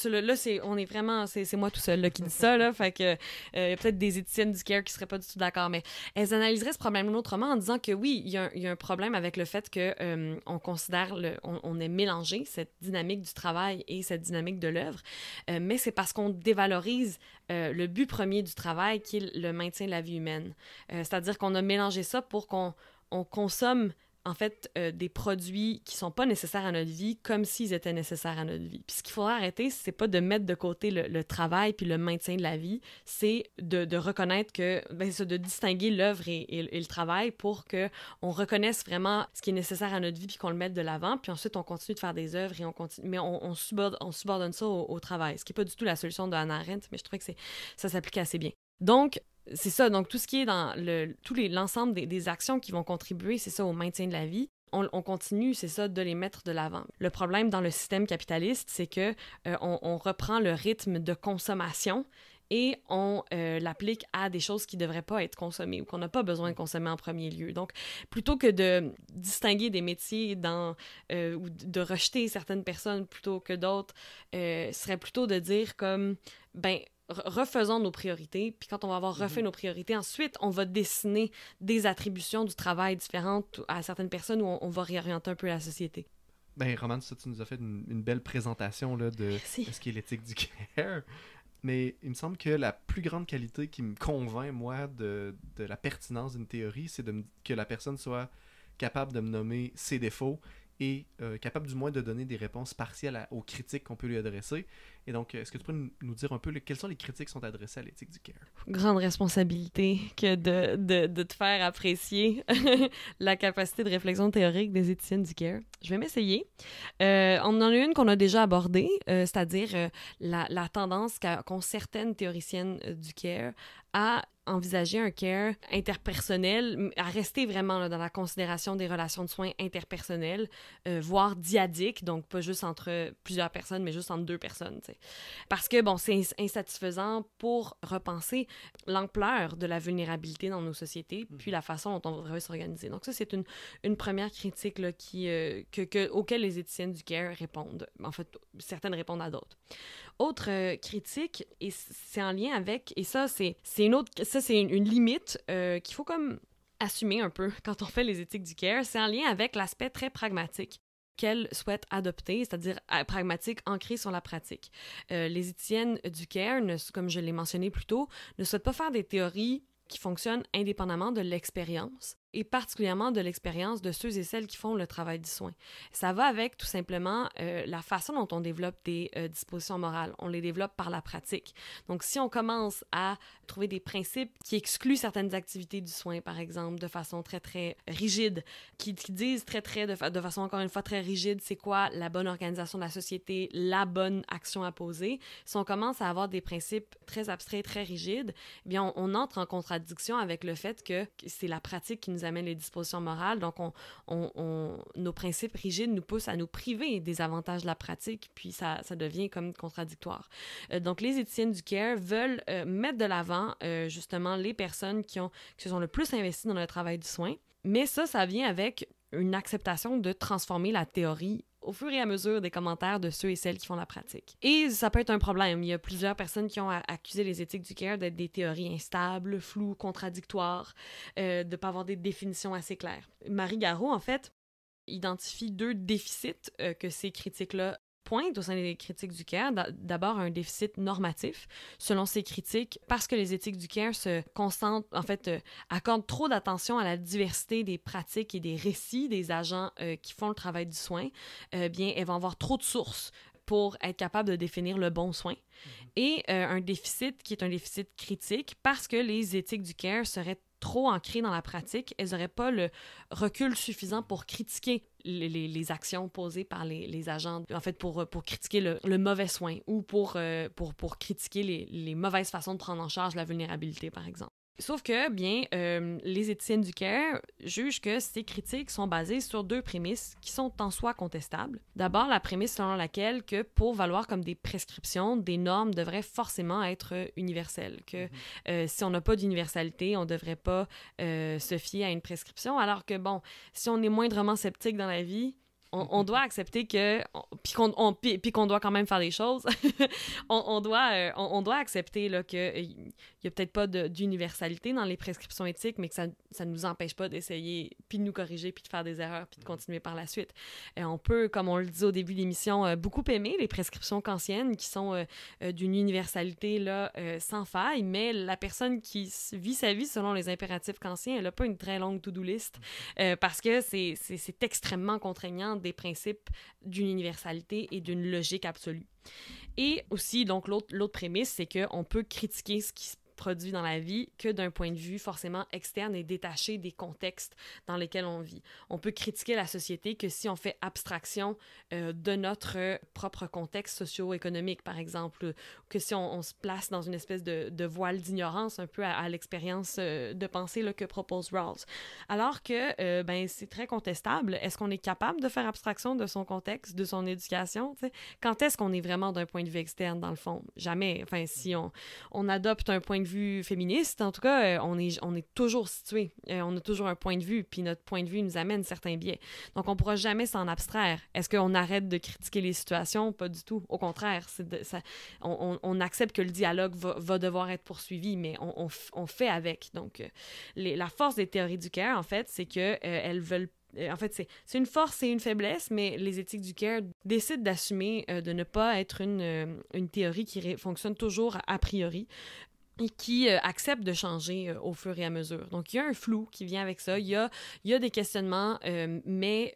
Là, c'est, on est vraiment, c'est, moi tout seul là, qui dis ça, là, fait que euh, y a peut-être des éthiciennes du CARE qui seraient pas du tout d'accord, mais elles analyseraient ce problème autrement en disant que oui, il y, a un problème avec le fait que euh, on considère, le, on, est mélangé cette dynamique du travail et cette dynamique de l'œuvre, euh, mais c'est parce qu'on dévalorise le but premier du travail qui est le maintien de la vie humaine. c'est-à-dire qu'on a mélangé ça pour qu'on on consomme en fait, euh, des produits qui sont pas nécessaires à notre vie comme s'ils étaient nécessaires à notre vie. Puis ce qu'il faut arrêter, c'est pas de mettre de côté le, travail puis le maintien de la vie, c'est de, reconnaître que, ben, de distinguer l'œuvre et, le travail pour que on reconnaisse vraiment ce qui est nécessaire à notre vie puis qu'on le mette de l'avant. Puis ensuite, on continue de faire des œuvres et on continue, mais on, on, subordonne, ça au, travail, ce qui est pas du tout la solution de Hannah Arendt, mais je trouvais que ça s'applique assez bien. Donc, c'est ça, donc tout ce qui est dans le, tout l'ensemble des, actions qui vont contribuer, c'est ça, au maintien de la vie, on, continue, c'est ça, de les mettre de l'avant. Le problème dans le système capitaliste, c'est que euh, on, reprend le rythme de consommation et on euh, l'applique à des choses qui ne devraient pas être consommées ou qu'on n'a pas besoin de consommer en premier lieu. Donc, plutôt que de distinguer des métiers dans, euh, ou de rejeter certaines personnes plutôt que d'autres, serait plutôt de dire comme, ben, refaisons nos priorités, puis quand on va avoir refait mhm. nos priorités, ensuite, on va dessiner des attributions du travail différentes à certaines personnes où on, va réorienter un peu la société. Ben, Romane, ça, tu nous as fait une, belle présentation là, de, ce qui l'éthique du care. Mais il me semble que la plus grande qualité qui me convainc, moi, de, la pertinence d'une théorie, c'est que la personne soit capable de me nommer ses défauts et euh, capable du moins de donner des réponses partielles aux critiques qu'on peut lui adresser. Et donc, euh, est-ce que tu peux nous dire un peu quelles sont les critiques qui sont adressées à l'éthique du care? Grande responsabilité que de, de, de te faire apprécier la capacité de réflexion théorique des éthiciennes du care. Je vais m'essayer. Euh, on en a une qu'on a déjà abordée, euh, c'est-à-dire la, la, tendance qu'ont certaines théoriciennes du care à envisager un care interpersonnel, à rester vraiment dans la considération des relations de soins interpersonnelles, voire diadiques, donc pas juste entre plusieurs personnes, mais juste entre deux personnes. Parce que, bon, c'est insatisfaisant pour repenser l'ampleur de la vulnérabilité dans nos sociétés, mmh. puis la façon dont on devrait s'organiser. Donc ça, c'est une, une, première critique là, qui, euh, auquel les éthiciennes du CARE répondent. En fait, certaines répondent à d'autres. Autre euh, critique, et c'est en lien avec, et ça, c'est une autre, ça, c'est une, limite euh, qu'il faut comme assumer un peu quand on fait les éthiques du care, c'est en lien avec l'aspect très pragmatique qu'elle souhaite adopter, c'est-à-dire euh, pragmatique, ancrée sur la pratique. Euh, les étiennes du CARE, comme je l'ai mentionné plus tôt, ne souhaitent pas faire des théories qui fonctionnent indépendamment de l'expérience, et particulièrement de l'expérience de ceux et celles qui font le travail du soin. Ça va avec tout simplement euh, la façon dont on développe des euh, dispositions morales. On les développe par la pratique. Donc si on commence à trouver des principes qui excluent certaines activités du soin, par exemple, de façon très très rigide, qui, disent très très de, de façon encore une fois très rigide, c'est quoi la bonne organisation de la société, la bonne action à poser, si on commence à avoir des principes très abstraits, très rigides, eh bien on, on entre en contradiction avec le fait que c'est la pratique qui nous les dispositions morales. Donc, on, nos principes rigides nous poussent à nous priver des avantages de la pratique, puis ça, ça devient comme contradictoire. Euh, donc, les éthiciennes du CARE veulent euh, mettre de l'avant euh, justement les personnes qui, ont, qui sont le plus investies dans le travail du soin. Mais ça, ça vient avec une acceptation de transformer la théorie au fur et à mesure des commentaires de ceux et celles qui font la pratique. Et ça peut être un problème. Il y a plusieurs personnes qui ont accusé les éthiques du care d'être des théories instables, floues, contradictoires, euh, de ne pas avoir des définitions assez claires. Marie Garot, en fait, identifie deux déficits euh, que ces critiques-là au sein des critiques du CARE d'abord un déficit normatif. Selon ces critiques, parce que les éthiques du CARE se concentrent, en fait, euh, accordent trop d'attention à la diversité des pratiques et des récits des agents euh, qui font le travail du soin, eh bien, elles vont avoir trop de sources pour être capable de définir le bon soin. Mm-hmm. Et euh, un déficit qui est un déficit critique parce que les éthiques du CARE seraient trop ancrées dans la pratique, elles n'auraient pas le recul suffisant pour critiquer les, actions posées par les, agents, en fait, pour, pour critiquer le, mauvais soin ou pour, euh, pour, pour critiquer les, les, mauvaises façons de prendre en charge la vulnérabilité, par exemple. Sauf que, bien, euh, les éthiciennes du Caire jugent que ces critiques sont basées sur deux prémisses qui sont en soi contestables. D'abord, la prémisse selon laquelle que pour valoir comme des prescriptions, des normes devraient forcément être universelles, que mhm. euh, si on n'a pas d'universalité, on ne devrait pas euh, se fier à une prescription, alors que, bon, si on est moindrement sceptique dans la vie, on, doit accepter que puis qu'on puis, qu'on doit quand même faire des choses on, doit euh, on, doit accepter là que il euh, y a peut-être pas d'universalité dans les prescriptions éthiques mais que ça ne nous empêche pas d'essayer puis de nous corriger puis de faire des erreurs puis de mm. continuer par la suite et on peut comme on le dit au début de l'émission euh, beaucoup aimer les prescriptions kantiennes qui sont d'une universalité là sans faille mais la personne qui vit sa vie selon les impératifs kantiens elle a pas une très longue to-do list mm. parce que c'est c'est extrêmement contraignant des principes d'une universalité et d'une logique absolue. Et aussi, donc, l'autre prémisse, c'est qu'on peut critiquer ce qui se produit dans la vie que d'un point de vue forcément externe et détaché des contextes dans lesquels on vit. On peut critiquer la société que si on fait abstraction euh, de notre propre contexte socio-économique, par exemple, que si on, se place dans une espèce de, voile d'ignorance un peu à, l'expérience euh, de pensée que propose Rawls. Alors que euh, ben, c'est très contestable. Est-ce qu'on est capable de faire abstraction de son contexte, de son éducation? Quand est-ce qu'on est vraiment d'un point de vue externe, dans le fond? Jamais. Enfin, si on, on adopte un point de vue féministe, en tout cas, euh, on est, on est toujours situé. Euh, on a toujours un point de vue, puis notre point de vue nous amène certains biais. Donc, on ne pourra jamais s'en abstraire. Est-ce qu'on arrête de critiquer les situations? Pas du tout. Au contraire, ça, on, accepte que le dialogue va, devoir être poursuivi, mais on, on fait avec. Donc, euh, la force des théories du care, en fait, c'est qu'elles elles veulent en fait, c'est une force et une faiblesse, mais les éthiques du care décident d'assumer de ne pas être une, une théorie qui fonctionne toujours a priori, qui accepte euh, acceptent de changer euh, au fur et à mesure. Donc, il y a un flou qui vient avec ça, il y a, il y des questionnements, euh, mais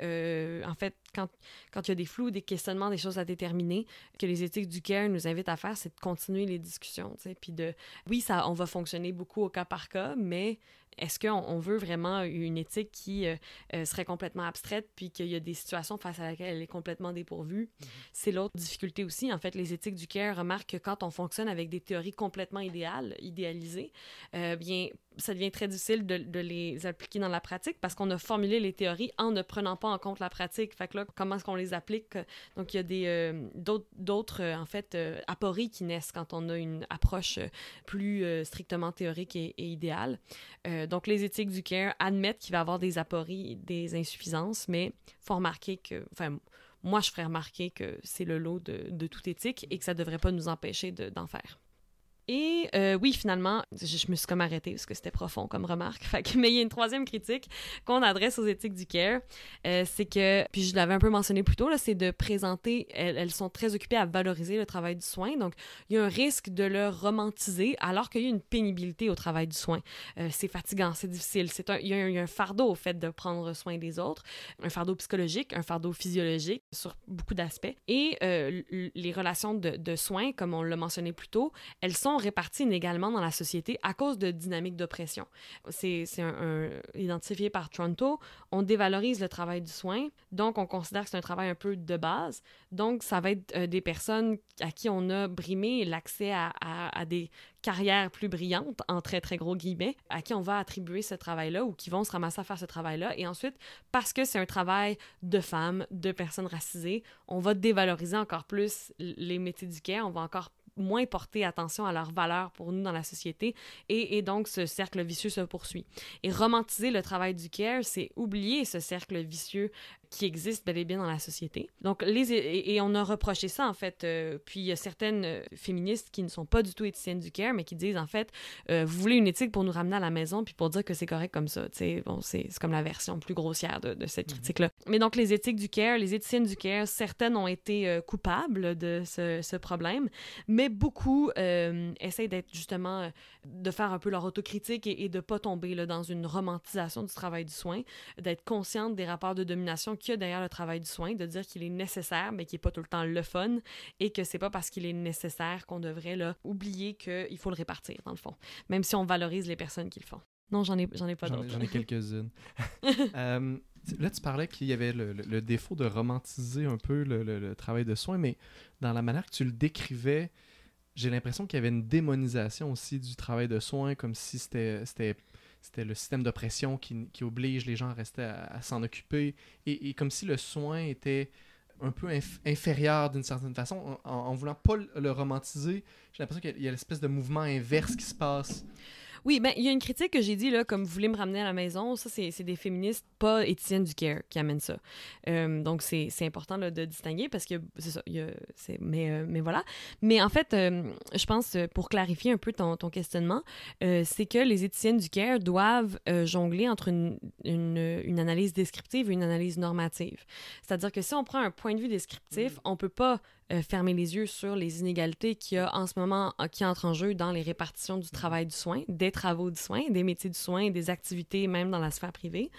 en fait, quand, quand il y a des flous, des questionnements, des choses à déterminer, que les éthiques du care nous invitent à faire, c'est de continuer les discussions, tu puis de, oui, ça, on va fonctionner beaucoup au cas par cas, mais est-ce qu'on veut vraiment une éthique qui euh, euh, serait complètement abstraite puis qu'il y a des situations face à laquelle elle est complètement dépourvue? Mhm. C'est l'autre difficulté aussi. En fait, les éthiques du CAIR remarquent que quand on fonctionne avec des théories complètement idéales, idéalisées, euh, bien, ça devient très difficile de, les appliquer dans la pratique parce qu'on a formulé les théories en ne prenant pas en compte la pratique. Fait que là, comment est-ce qu'on les applique? Donc, il y a des, euh, d'autres, euh, en fait, euh, apories qui naissent quand on a une approche plus strictement théorique et, idéale. donc, les éthiques du care admettent qu'il va y avoir des apories, des insuffisances, mais faut remarquer que, enfin, moi, je ferais remarquer que c'est le lot de, toute éthique et que ça devrait pas nous empêcher d'en faire. Et euh, oui, finalement, je, me suis comme arrêtée parce que c'était profond comme remarque. mais il y a une troisième critique qu'on adresse aux éthiques du care, euh, c'est que, puis je l'avais un peu mentionné plus tôt, c'est de présenter, elles, sont très occupées à valoriser le travail du soin, donc il y a un risque de le romantiser alors qu'il y a une pénibilité au travail du soin. Euh, c'est fatigant, c'est difficile, c'est un, il, y a un, fardeau au fait de prendre soin des autres, un fardeau psychologique, un fardeau physiologique sur beaucoup d'aspects. Et les relations de, de soins, comme on l'a mentionné plus tôt, elles sont répartis inégalement dans la société à cause de dynamiques d'oppression. C'est identifié par Toronto. On dévalorise le travail du soin, donc on considère que c'est un travail un peu de base. Donc, ça va être euh, des personnes à qui on a brimé l'accès à, des carrières plus brillantes, en très très gros guillemets, à qui on va attribuer ce travail-là ou qui vont se ramasser à faire ce travail-là. Et ensuite, parce que c'est un travail de femmes, de personnes racisées, on va dévaloriser encore plus les métiers du quai, on va encore moins porter attention à leurs valeurs pour nous dans la société et, et donc ce cercle vicieux se poursuit. Et romantiser le travail du care, c'est oublier ce cercle vicieux qui existent bel et bien dans la société. Donc, les, et, on a reproché ça, en fait. Euh, puis, il y a certaines euh, féministes qui ne sont pas du tout éthiciennes du care, mais qui disent, en fait, euh, vous voulez une éthique pour nous ramener à la maison, puis pour dire que c'est correct comme ça. sais, bon, c'est comme la version plus grossière de, cette mhm. critique-là. Mais donc, les éthiques du care, les éthiciennes du care, certaines ont été coupables de ce, problème, mais beaucoup essayent d'être justement, de faire un peu leur autocritique et, et de pas tomber là, dans une romantisation du travail du soin, d'être consciente des rapports de domination qui qu'il y derrière le travail du soin, de dire qu'il est nécessaire, mais qu'il n'est pas tout le temps le fun, et que c'est pas parce qu'il est nécessaire qu'on devrait oublier qu'il faut le répartir, dans le fond, même si on valorise les personnes qui le font. Non, j'en ai, ai pas d'autres. J'en ai quelques-unes. Euh, là, tu parlais qu'il y avait le, défaut de romantiser un peu le, travail de soin, mais dans la manière que tu le décrivais, j'ai l'impression qu'il y avait une démonisation aussi du travail de soin, comme si c'était c'était le système d'oppression qui, oblige les gens à rester à, s'en occuper. Et, comme si le soin était un peu inférieur d'une certaine façon, en, en, voulant pas le romantiser, j'ai l'impression qu'il y a l'espèce de mouvement inverse qui se passe. Oui, ben il y a une critique que j'ai dit là, comme vous voulez me ramener à la maison, ça c'est des féministes pas du care qui amènent ça. Euh, donc c'est important de distinguer parce que c'est ça, mais euh, mais voilà. Mais en fait, euh, je pense pour clarifier un peu ton, questionnement, c'est que les éticiennes du care doivent jongler entre une, une, analyse descriptive et une analyse normative. C'est-à-dire que si on prend un point de vue descriptif, mm. on peut pas euh, fermer les yeux sur les inégalités qui, a en ce moment, euh, qui entrent en jeu dans les répartitions du travail du soin, des travaux du soin, des métiers du soin, des activités même dans la sphère privée.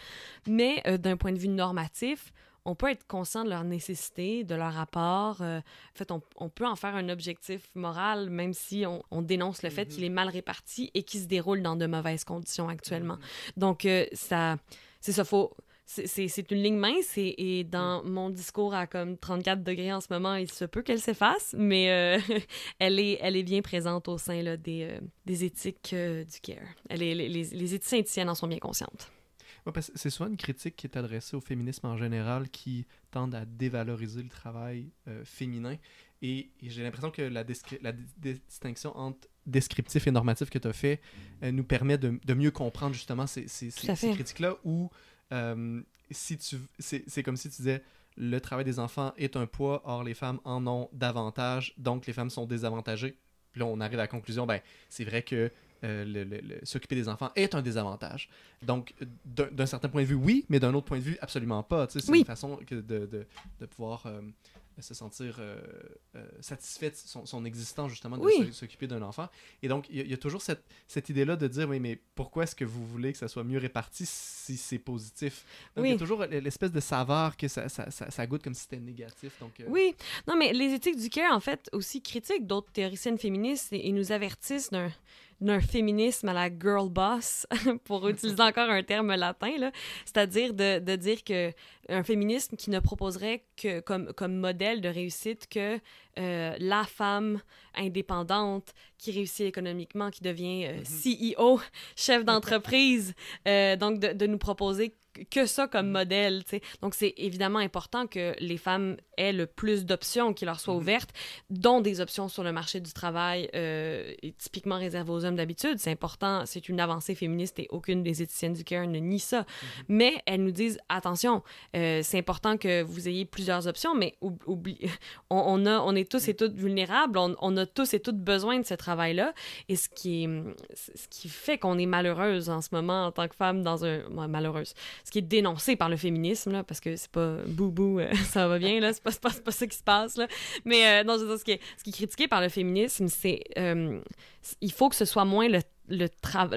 Mais euh, d'un point de vue normatif, on peut être conscient de leur nécessité, de leur rapport. en fait, on, peut en faire un objectif moral, même si on, dénonce le fait mhm. qu'il est mal réparti et qu'il se déroule dans de mauvaises conditions actuellement. Mhm. Donc, ça, c'est ça, faut c'est une ligne mince et, dans mm. mon discours à comme 34 degrés en ce moment, il se peut qu'elle s'efface, mais euh, elle, est, elle est bien présente au sein euh, des, éthiques euh, du CARE. Elle est, les, les, les en sont bien conscientes. c'est souvent une critique qui est adressée au féminisme en général qui tend à dévaloriser le travail féminin. Et, j'ai l'impression que la, distinction entre descriptif et normatif que tu as fait nous permet de, mieux comprendre justement ces, ces critiques-là où euh, si tu, c'est comme si tu disais le travail des enfants est un poids, or les femmes en ont davantage, donc les femmes sont désavantagées. Puis là, on arrive à la conclusion, ben, c'est vrai que euh, s'occuper des enfants est un désavantage. Donc, d'un certain point de vue, oui, mais d'un autre point de vue, absolument pas. C'est une façon de, de, de pouvoir euh, euh, se sentir euh, euh, satisfaite de son, son existence, justement, de s'occuper d'un enfant. Et donc, il y, a toujours cette, cette idée-là de dire, oui, mais pourquoi est-ce que vous voulez que ça soit mieux réparti si c'est positif? il y a toujours l'espèce de saveur que ça, ça, ça, goûte comme si c'était négatif. Donc, Oui, non, mais les éthiques du cœur, en fait, aussi critiquent d'autres théoriciennes féministes et, et nous avertissent d'un d'un féminisme à la girl boss, pour utiliser encore un terme latin, c'est-à-dire de, de, dire que un féminisme qui ne proposerait que comme, comme modèle de réussite que euh, la femme indépendante qui réussit économiquement, qui devient euh, mm-hmm. CEO, chef d'entreprise, euh, donc de, de, nous proposer que ça comme mm. modèle. sais. Donc, c'est évidemment important que les femmes aient le plus d'options qui leur soient mm. ouvertes, dont des options sur le marché du travail euh, typiquement réservées aux hommes d'habitude. C'est important, c'est une avancée féministe et aucune des éthiciennes du CARE ne nie ça. Mm-hmm. Mais elles nous disent, attention, euh, c'est important que vous ayez plusieurs options, mais on, a, on est tous et mm. toutes vulnérables, on, a tous et toutes besoin de ce travail-là. Et ce qui, ce qui fait qu'on est malheureuse en ce moment en tant que femme dans un... malheureuse ce qui est dénoncé par le féminisme, là, parce que c'est pas boubou, euh, ça va bien, là, c'est pas, pas, ça qui se passe, là. Mais euh, non, ce qui, est, ce qui est critiqué par le féminisme, c'est euh, il faut que ce soit moins le le,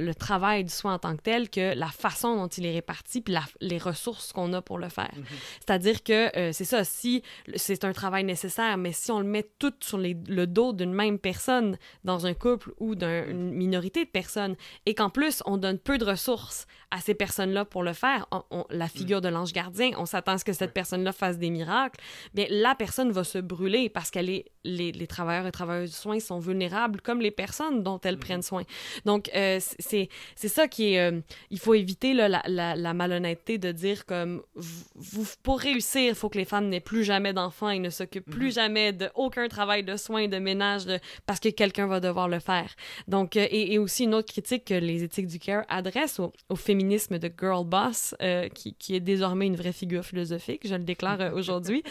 le, travail du soin en tant que tel que la façon dont il est réparti puis les ressources qu'on a pour le faire. Mhm. C'est-à-dire que euh, c'est ça, si c'est un travail nécessaire, mais si on le met tout sur le dos d'une même personne dans un couple ou d'une mhm. minorité de personnes et qu'en plus on donne peu de ressources à ces personnes-là pour le faire, on, la mhm. figure de l'ange gardien, on s'attend à ce que cette personne-là fasse des miracles, bien la personne va se brûler parce qu'elle est les, travailleurs et travailleuses du soin sont vulnérables comme les personnes dont elles prennent soin. Donc donc, euh, c'est c'est ça qui est. Euh, il faut éviter la, la, malhonnêteté de dire comme vous, pour réussir, il faut que les femmes n'aient plus jamais d'enfants et ne s'occupent plus mm-hmm. jamais d'aucun travail de soins, de ménage, parce que quelqu'un va devoir le faire. Donc, euh, et, aussi une autre critique que les éthiques du care adressent au, féminisme de girl boss, qui, qui, est désormais une vraie figure philosophique, je le déclare aujourd'hui,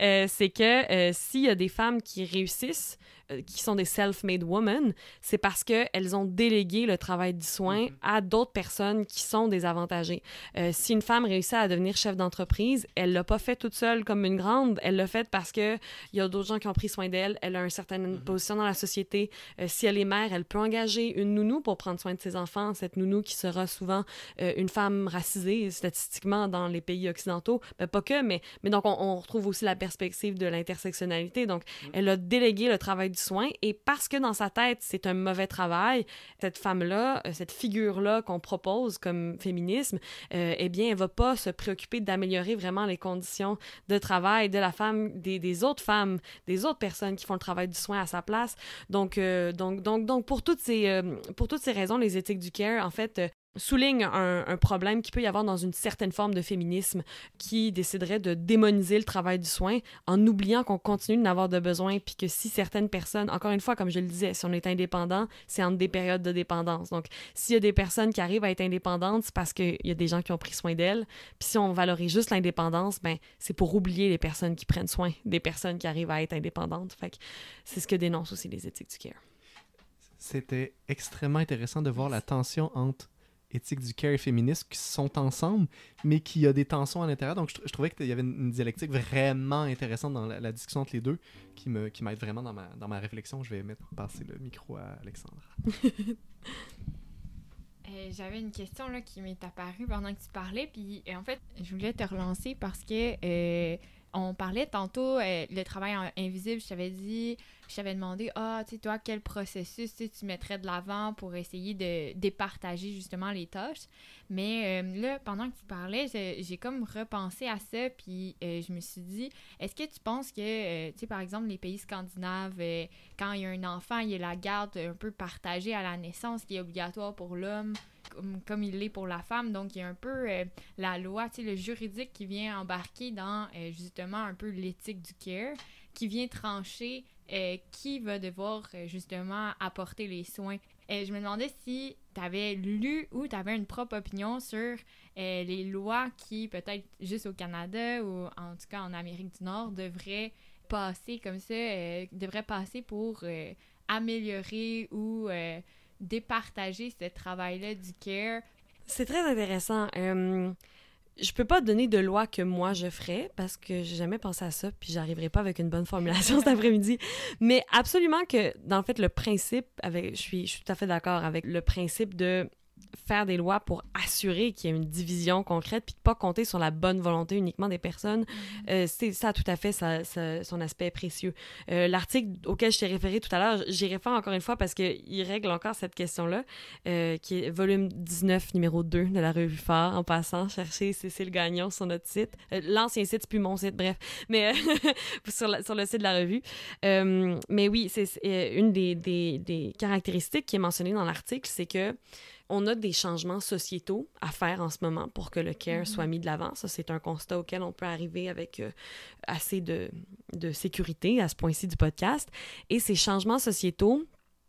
c'est que s'il y a des femmes qui réussissent, euh, qui sont des self-made women, c'est parce qu'elles ont délégué le travail du soin mhm. à d'autres personnes qui sont désavantagées. Euh, si une femme réussit à devenir chef d'entreprise, elle l'a pas fait toute seule comme une grande, elle l'a fait parce que il y a d'autres gens qui ont pris soin d'elle, elle a une certaine mhm. position dans la société. Euh, si elle est mère, elle peut engager une nounou pour prendre soin de ses enfants, cette nounou qui sera souvent une femme racisée statistiquement dans les pays occidentaux, mais ben, pas que, mais, mais donc on, retrouve aussi la perspective de l'intersectionnalité. Donc, mhm. elle a délégué le travail et parce que dans sa tête, c'est un mauvais travail, cette femme-là, euh, cette figure-là qu'on propose comme féminisme, euh, eh bien, elle va pas se préoccuper d'améliorer vraiment les conditions de travail de la femme, des, autres femmes, des autres personnes qui font le travail du soin à sa place. Donc, euh, donc, donc, donc, pour toutes ces, pour toutes ces raisons, les éthiques du care, en fait, souligne un, problème qu'il peut y avoir dans une certaine forme de féminisme qui déciderait de démoniser le travail du soin en oubliant qu'on continue n'avoir de besoin, puis que si certaines personnes, encore une fois, comme je le disais, si on est indépendant, c'est entre des périodes de dépendance. Donc, s'il y a des personnes qui arrivent à être indépendantes, c'est parce qu'il y a des gens qui ont pris soin d'elles. Puis si on valorise juste l'indépendance, ben, c'est pour oublier les personnes qui prennent soin des personnes qui arrivent à être indépendantes. Fait que c'est ce que dénoncent aussi les éthiques du care. C'était extrêmement intéressant de voir la tension entre éthique du care féministe qui sont ensemble, mais qui a des tensions à l'intérieur. Donc, je, trouvais qu'il y avait une, dialectique vraiment intéressante dans la, discussion entre les deux qui m'aide qui vraiment dans ma, dans ma réflexion. Je vais mettre passer le micro à Alexandra. Euh, j'avais une question là, qui m'est apparue pendant que tu parlais, puis en fait, je voulais te relancer parce que euh, on parlait tantôt, euh, le travail invisible, je t'avais dit, je t'avais demandé, ah, tu sais, toi, quel processus tu mettrais de l'avant pour essayer de départager justement les tâches. Mais euh, là, pendant que tu parlais, j'ai comme repensé à ça, puis euh, je me suis dit, est-ce que tu penses que, tu sais, par exemple, les pays scandinaves, quand il y a un enfant, il y a la garde un peu partagée à la naissance qui est obligatoire pour l'homme comme, il l'est pour la femme. Donc, il y a un peu euh, la loi, tu sais, le juridique qui vient embarquer dans euh, justement un peu l'éthique du care, qui vient trancher euh, qui va devoir justement apporter les soins. Et je me demandais si tu avais lu ou tu avais une propre opinion sur les lois qui, peut-être juste au Canada ou en tout cas en Amérique du Nord, devraient passer comme ça, devraient passer pour améliorer ou départager ce travail-là du care? C'est très intéressant. Euh, je peux pas donner de loi que moi je ferais parce que j'ai jamais pensé à ça, puis j'arriverai pas avec une bonne formulation cet après-midi. Mais absolument que, dans le fait, le principe, avec, je, suis, je suis tout à fait d'accord avec le principe de faire des lois pour assurer qu'il y ait une division concrète, puis de pas compter sur la bonne volonté uniquement des personnes, mm-hmm. euh, c'est ça tout à fait ça, son aspect précieux. Euh, l'article auquel je t'ai référé tout à l'heure, j'y réfère encore une fois parce qu'il règle encore cette question-là, euh, qui est volume 19, numéro 2 de la revue Phare. En passant, chercher Cécile Gagnon sur notre site. L'ancien site, c'est plus mon site, bref, mais sur, le site de la revue. mais oui, c'est une des, des, caractéristiques qui est mentionnée dans l'article, c'est que on a des changements sociétaux à faire en ce moment pour que le care mhm. soit mis de l'avant. Ça, c'est un constat auquel on peut arriver avec euh, assez de, sécurité à ce point-ci du podcast. Et ces changements sociétaux,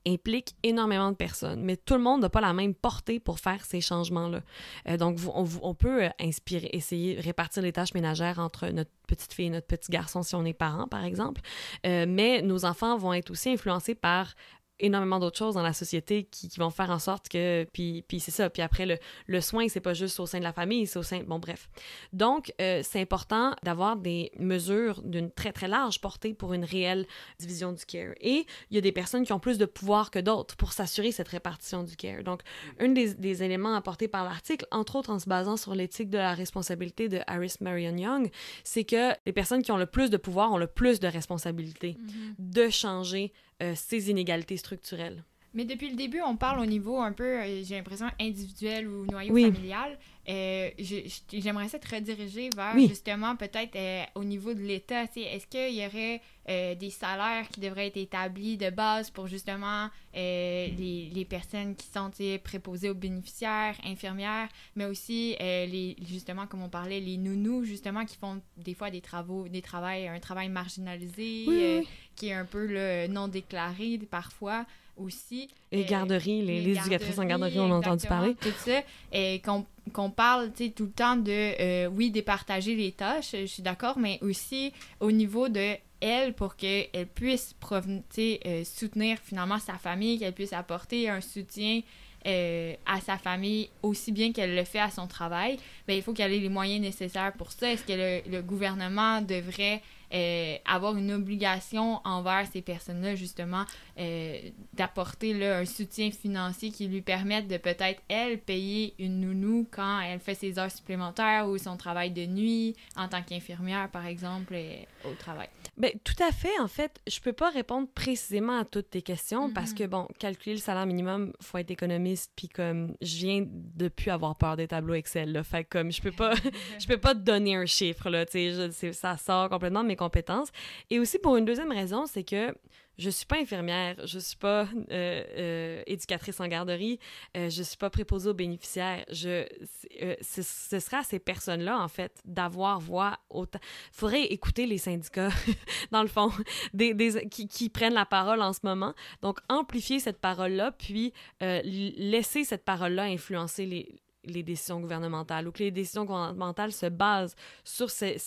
impliquent énormément de personnes, mais tout le monde n'a pas la même portée pour faire ces changements-là. Euh, donc, on, peut euh, inspirer, essayer, répartir les tâches ménagères entre notre petite fille et notre petit garçon si on est parent, par exemple, mais nos enfants vont être aussi influencés par énormément d'autres choses dans la société qui, vont faire en sorte que puis, puis c'est ça puis après le, le soin c'est pas juste au sein de la famille c'est au sein bon bref donc euh, c'est important d'avoir des mesures d'une très très large portée pour une réelle division du care et il y a des personnes qui ont plus de pouvoir que d'autres pour s'assurer cette répartition du care donc un des, des éléments apportés par l'article entre autres en se basant sur l'éthique de la responsabilité de Harris Marion Young c'est que les personnes qui ont le plus de pouvoir ont le plus de responsabilité mm-hmm. de changer euh, ces inégalités structurelles. Mais depuis le début, on parle au niveau un peu, euh, j'ai l'impression, individuel ou noyau familial. Euh, j'aimerais ça te rediriger vers justement peut-être au niveau de l'État. Est-ce qu'il y aurait des salaires qui devraient être établis de base pour justement les, personnes qui sont préposées aux bénéficiaires, infirmières, mais aussi les, justement, comme on parlait, les nounous, justement, qui font des fois des travaux, des un travail marginalisé qui est un peu le non déclaré parfois aussi. Les euh, garderies, les, éducatrices en garderie, on a entendu parler. Tout ça, et qu'on parle tout le temps de, euh, oui, départager les tâches, je suis d'accord, mais aussi au niveau de elle pour qu'elle puisse euh, soutenir finalement sa famille, qu'elle puisse apporter un soutien à sa famille aussi bien qu'elle le fait à son travail, ben, il faut qu'elle ait les moyens nécessaires pour ça. Est-ce que le gouvernement devrait euh, avoir une obligation envers ces personnes-là, justement, euh, d'apporter un soutien financier qui lui permette de peut-être, elle, payer une nounou quand elle fait ses heures supplémentaires ou son travail de nuit en tant qu'infirmière, par exemple, euh, au travail. Bien, tout à fait. En fait, je peux pas répondre précisément à toutes tes questions mm-hmm. parce que, bon, calculer le salaire minimum, faut être économiste, puis comme je viens de plus avoir peur des tableaux Excel, là, fait comme je peux pas, je peux pas te donner un chiffre, là, tu sais, ça sort complètement, mais compétences. Et aussi pour une deuxième raison, c'est que je suis pas infirmière, je suis pas euh, euh, éducatrice en garderie, je euh, je suis pas préposée aux bénéficiaires. Je, ce sera à ces personnes-là, en fait, d'avoir voix autant. faudrait écouter les syndicats, dans le fond, des, qui, prennent la parole en ce moment. Donc, amplifier cette parole-là, puis laisser cette parole-là influencer les, les décisions gouvernementales ou que les décisions gouvernementales se basent sur ces,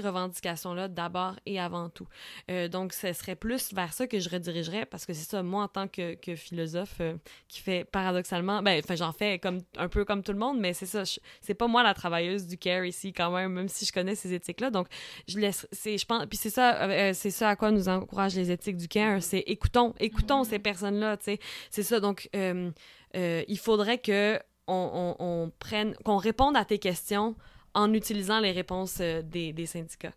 revendications-là d'abord et avant tout. Euh, donc, ce serait plus vers ça que je redirigerais parce que c'est ça, moi, en tant que, philosophe euh, qui fait paradoxalement, ben, j'en fais comme, un peu comme tout le monde, mais c'est ça, c'est pas moi la travailleuse du care ici quand même, même si je connais ces éthiques-là. Donc, je laisse, je pense, puis c'est ça, euh, c'est ça à quoi nous encouragent les éthiques du care, mm-hmm. c'est écoutons, écoutons mm-hmm. ces personnes-là, tu sais. C'est ça, donc, il faudrait que on, qu'on réponde à tes questions en utilisant les réponses euh, des, syndicats.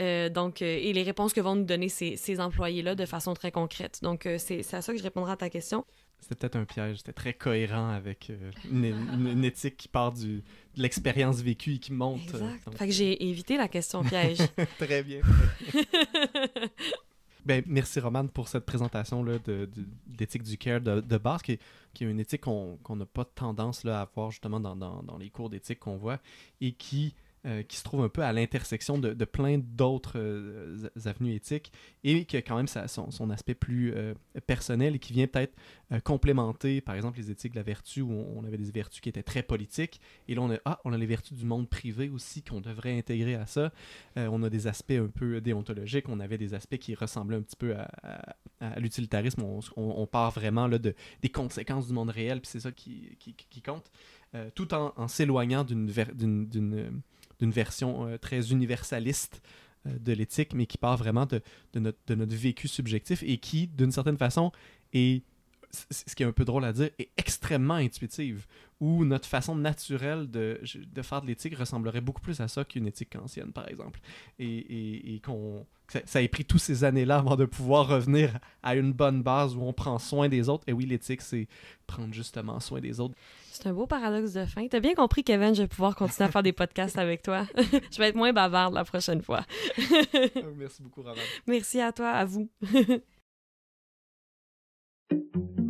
Euh, donc, euh, et les réponses que vont nous donner ces, employés-là de façon très concrète. Donc, c'est à ça que je répondrai à ta question. C'était peut-être un piège, c'était très cohérent avec une, éthique qui part de l'expérience vécue et qui monte. Exact. Fait que j'ai évité la question piège. très bien. Ben, merci Romane pour cette présentation d'éthique de, du care de, base, qui est, une éthique qu'on n'a pas de tendance à voir justement dans, dans, dans les cours d'éthique qu'on voit et qui euh, qui se trouve un peu à l'intersection de, plein d'autres euh, avenues éthiques et qui a quand même son, aspect plus euh, personnel et qui vient peut-être complémenter, par exemple, les éthiques de la vertu où on, avait des vertus qui étaient très politiques et là on a, ah, on a les vertus du monde privé aussi qu'on devrait intégrer à ça. on a des aspects un peu déontologiques, on avait des aspects qui ressemblaient un petit peu à, l'utilitarisme. On, part vraiment là, de, des conséquences du monde réel, puis c'est ça qui, compte. tout en, en s'éloignant d'une d'une version euh, très universaliste euh, de l'éthique, mais qui part vraiment de, notre, vécu subjectif et qui, d'une certaine façon, est ce qui est un peu drôle à dire, est extrêmement intuitive, où notre façon naturelle de, faire de l'éthique ressemblerait beaucoup plus à ça qu'une éthique ancienne, par exemple. Et, et, ça, ça pris toutes ces années-là avant de pouvoir revenir à une bonne base où on prend soin des autres. Et oui, l'éthique, c'est prendre justement soin des autres. C'est un beau paradoxe de fin. T'as bien compris, Kevin, je vais pouvoir continuer à faire des podcasts avec toi. je vais être moins bavarde la prochaine fois. Ah, merci beaucoup, Merci à toi, à vous.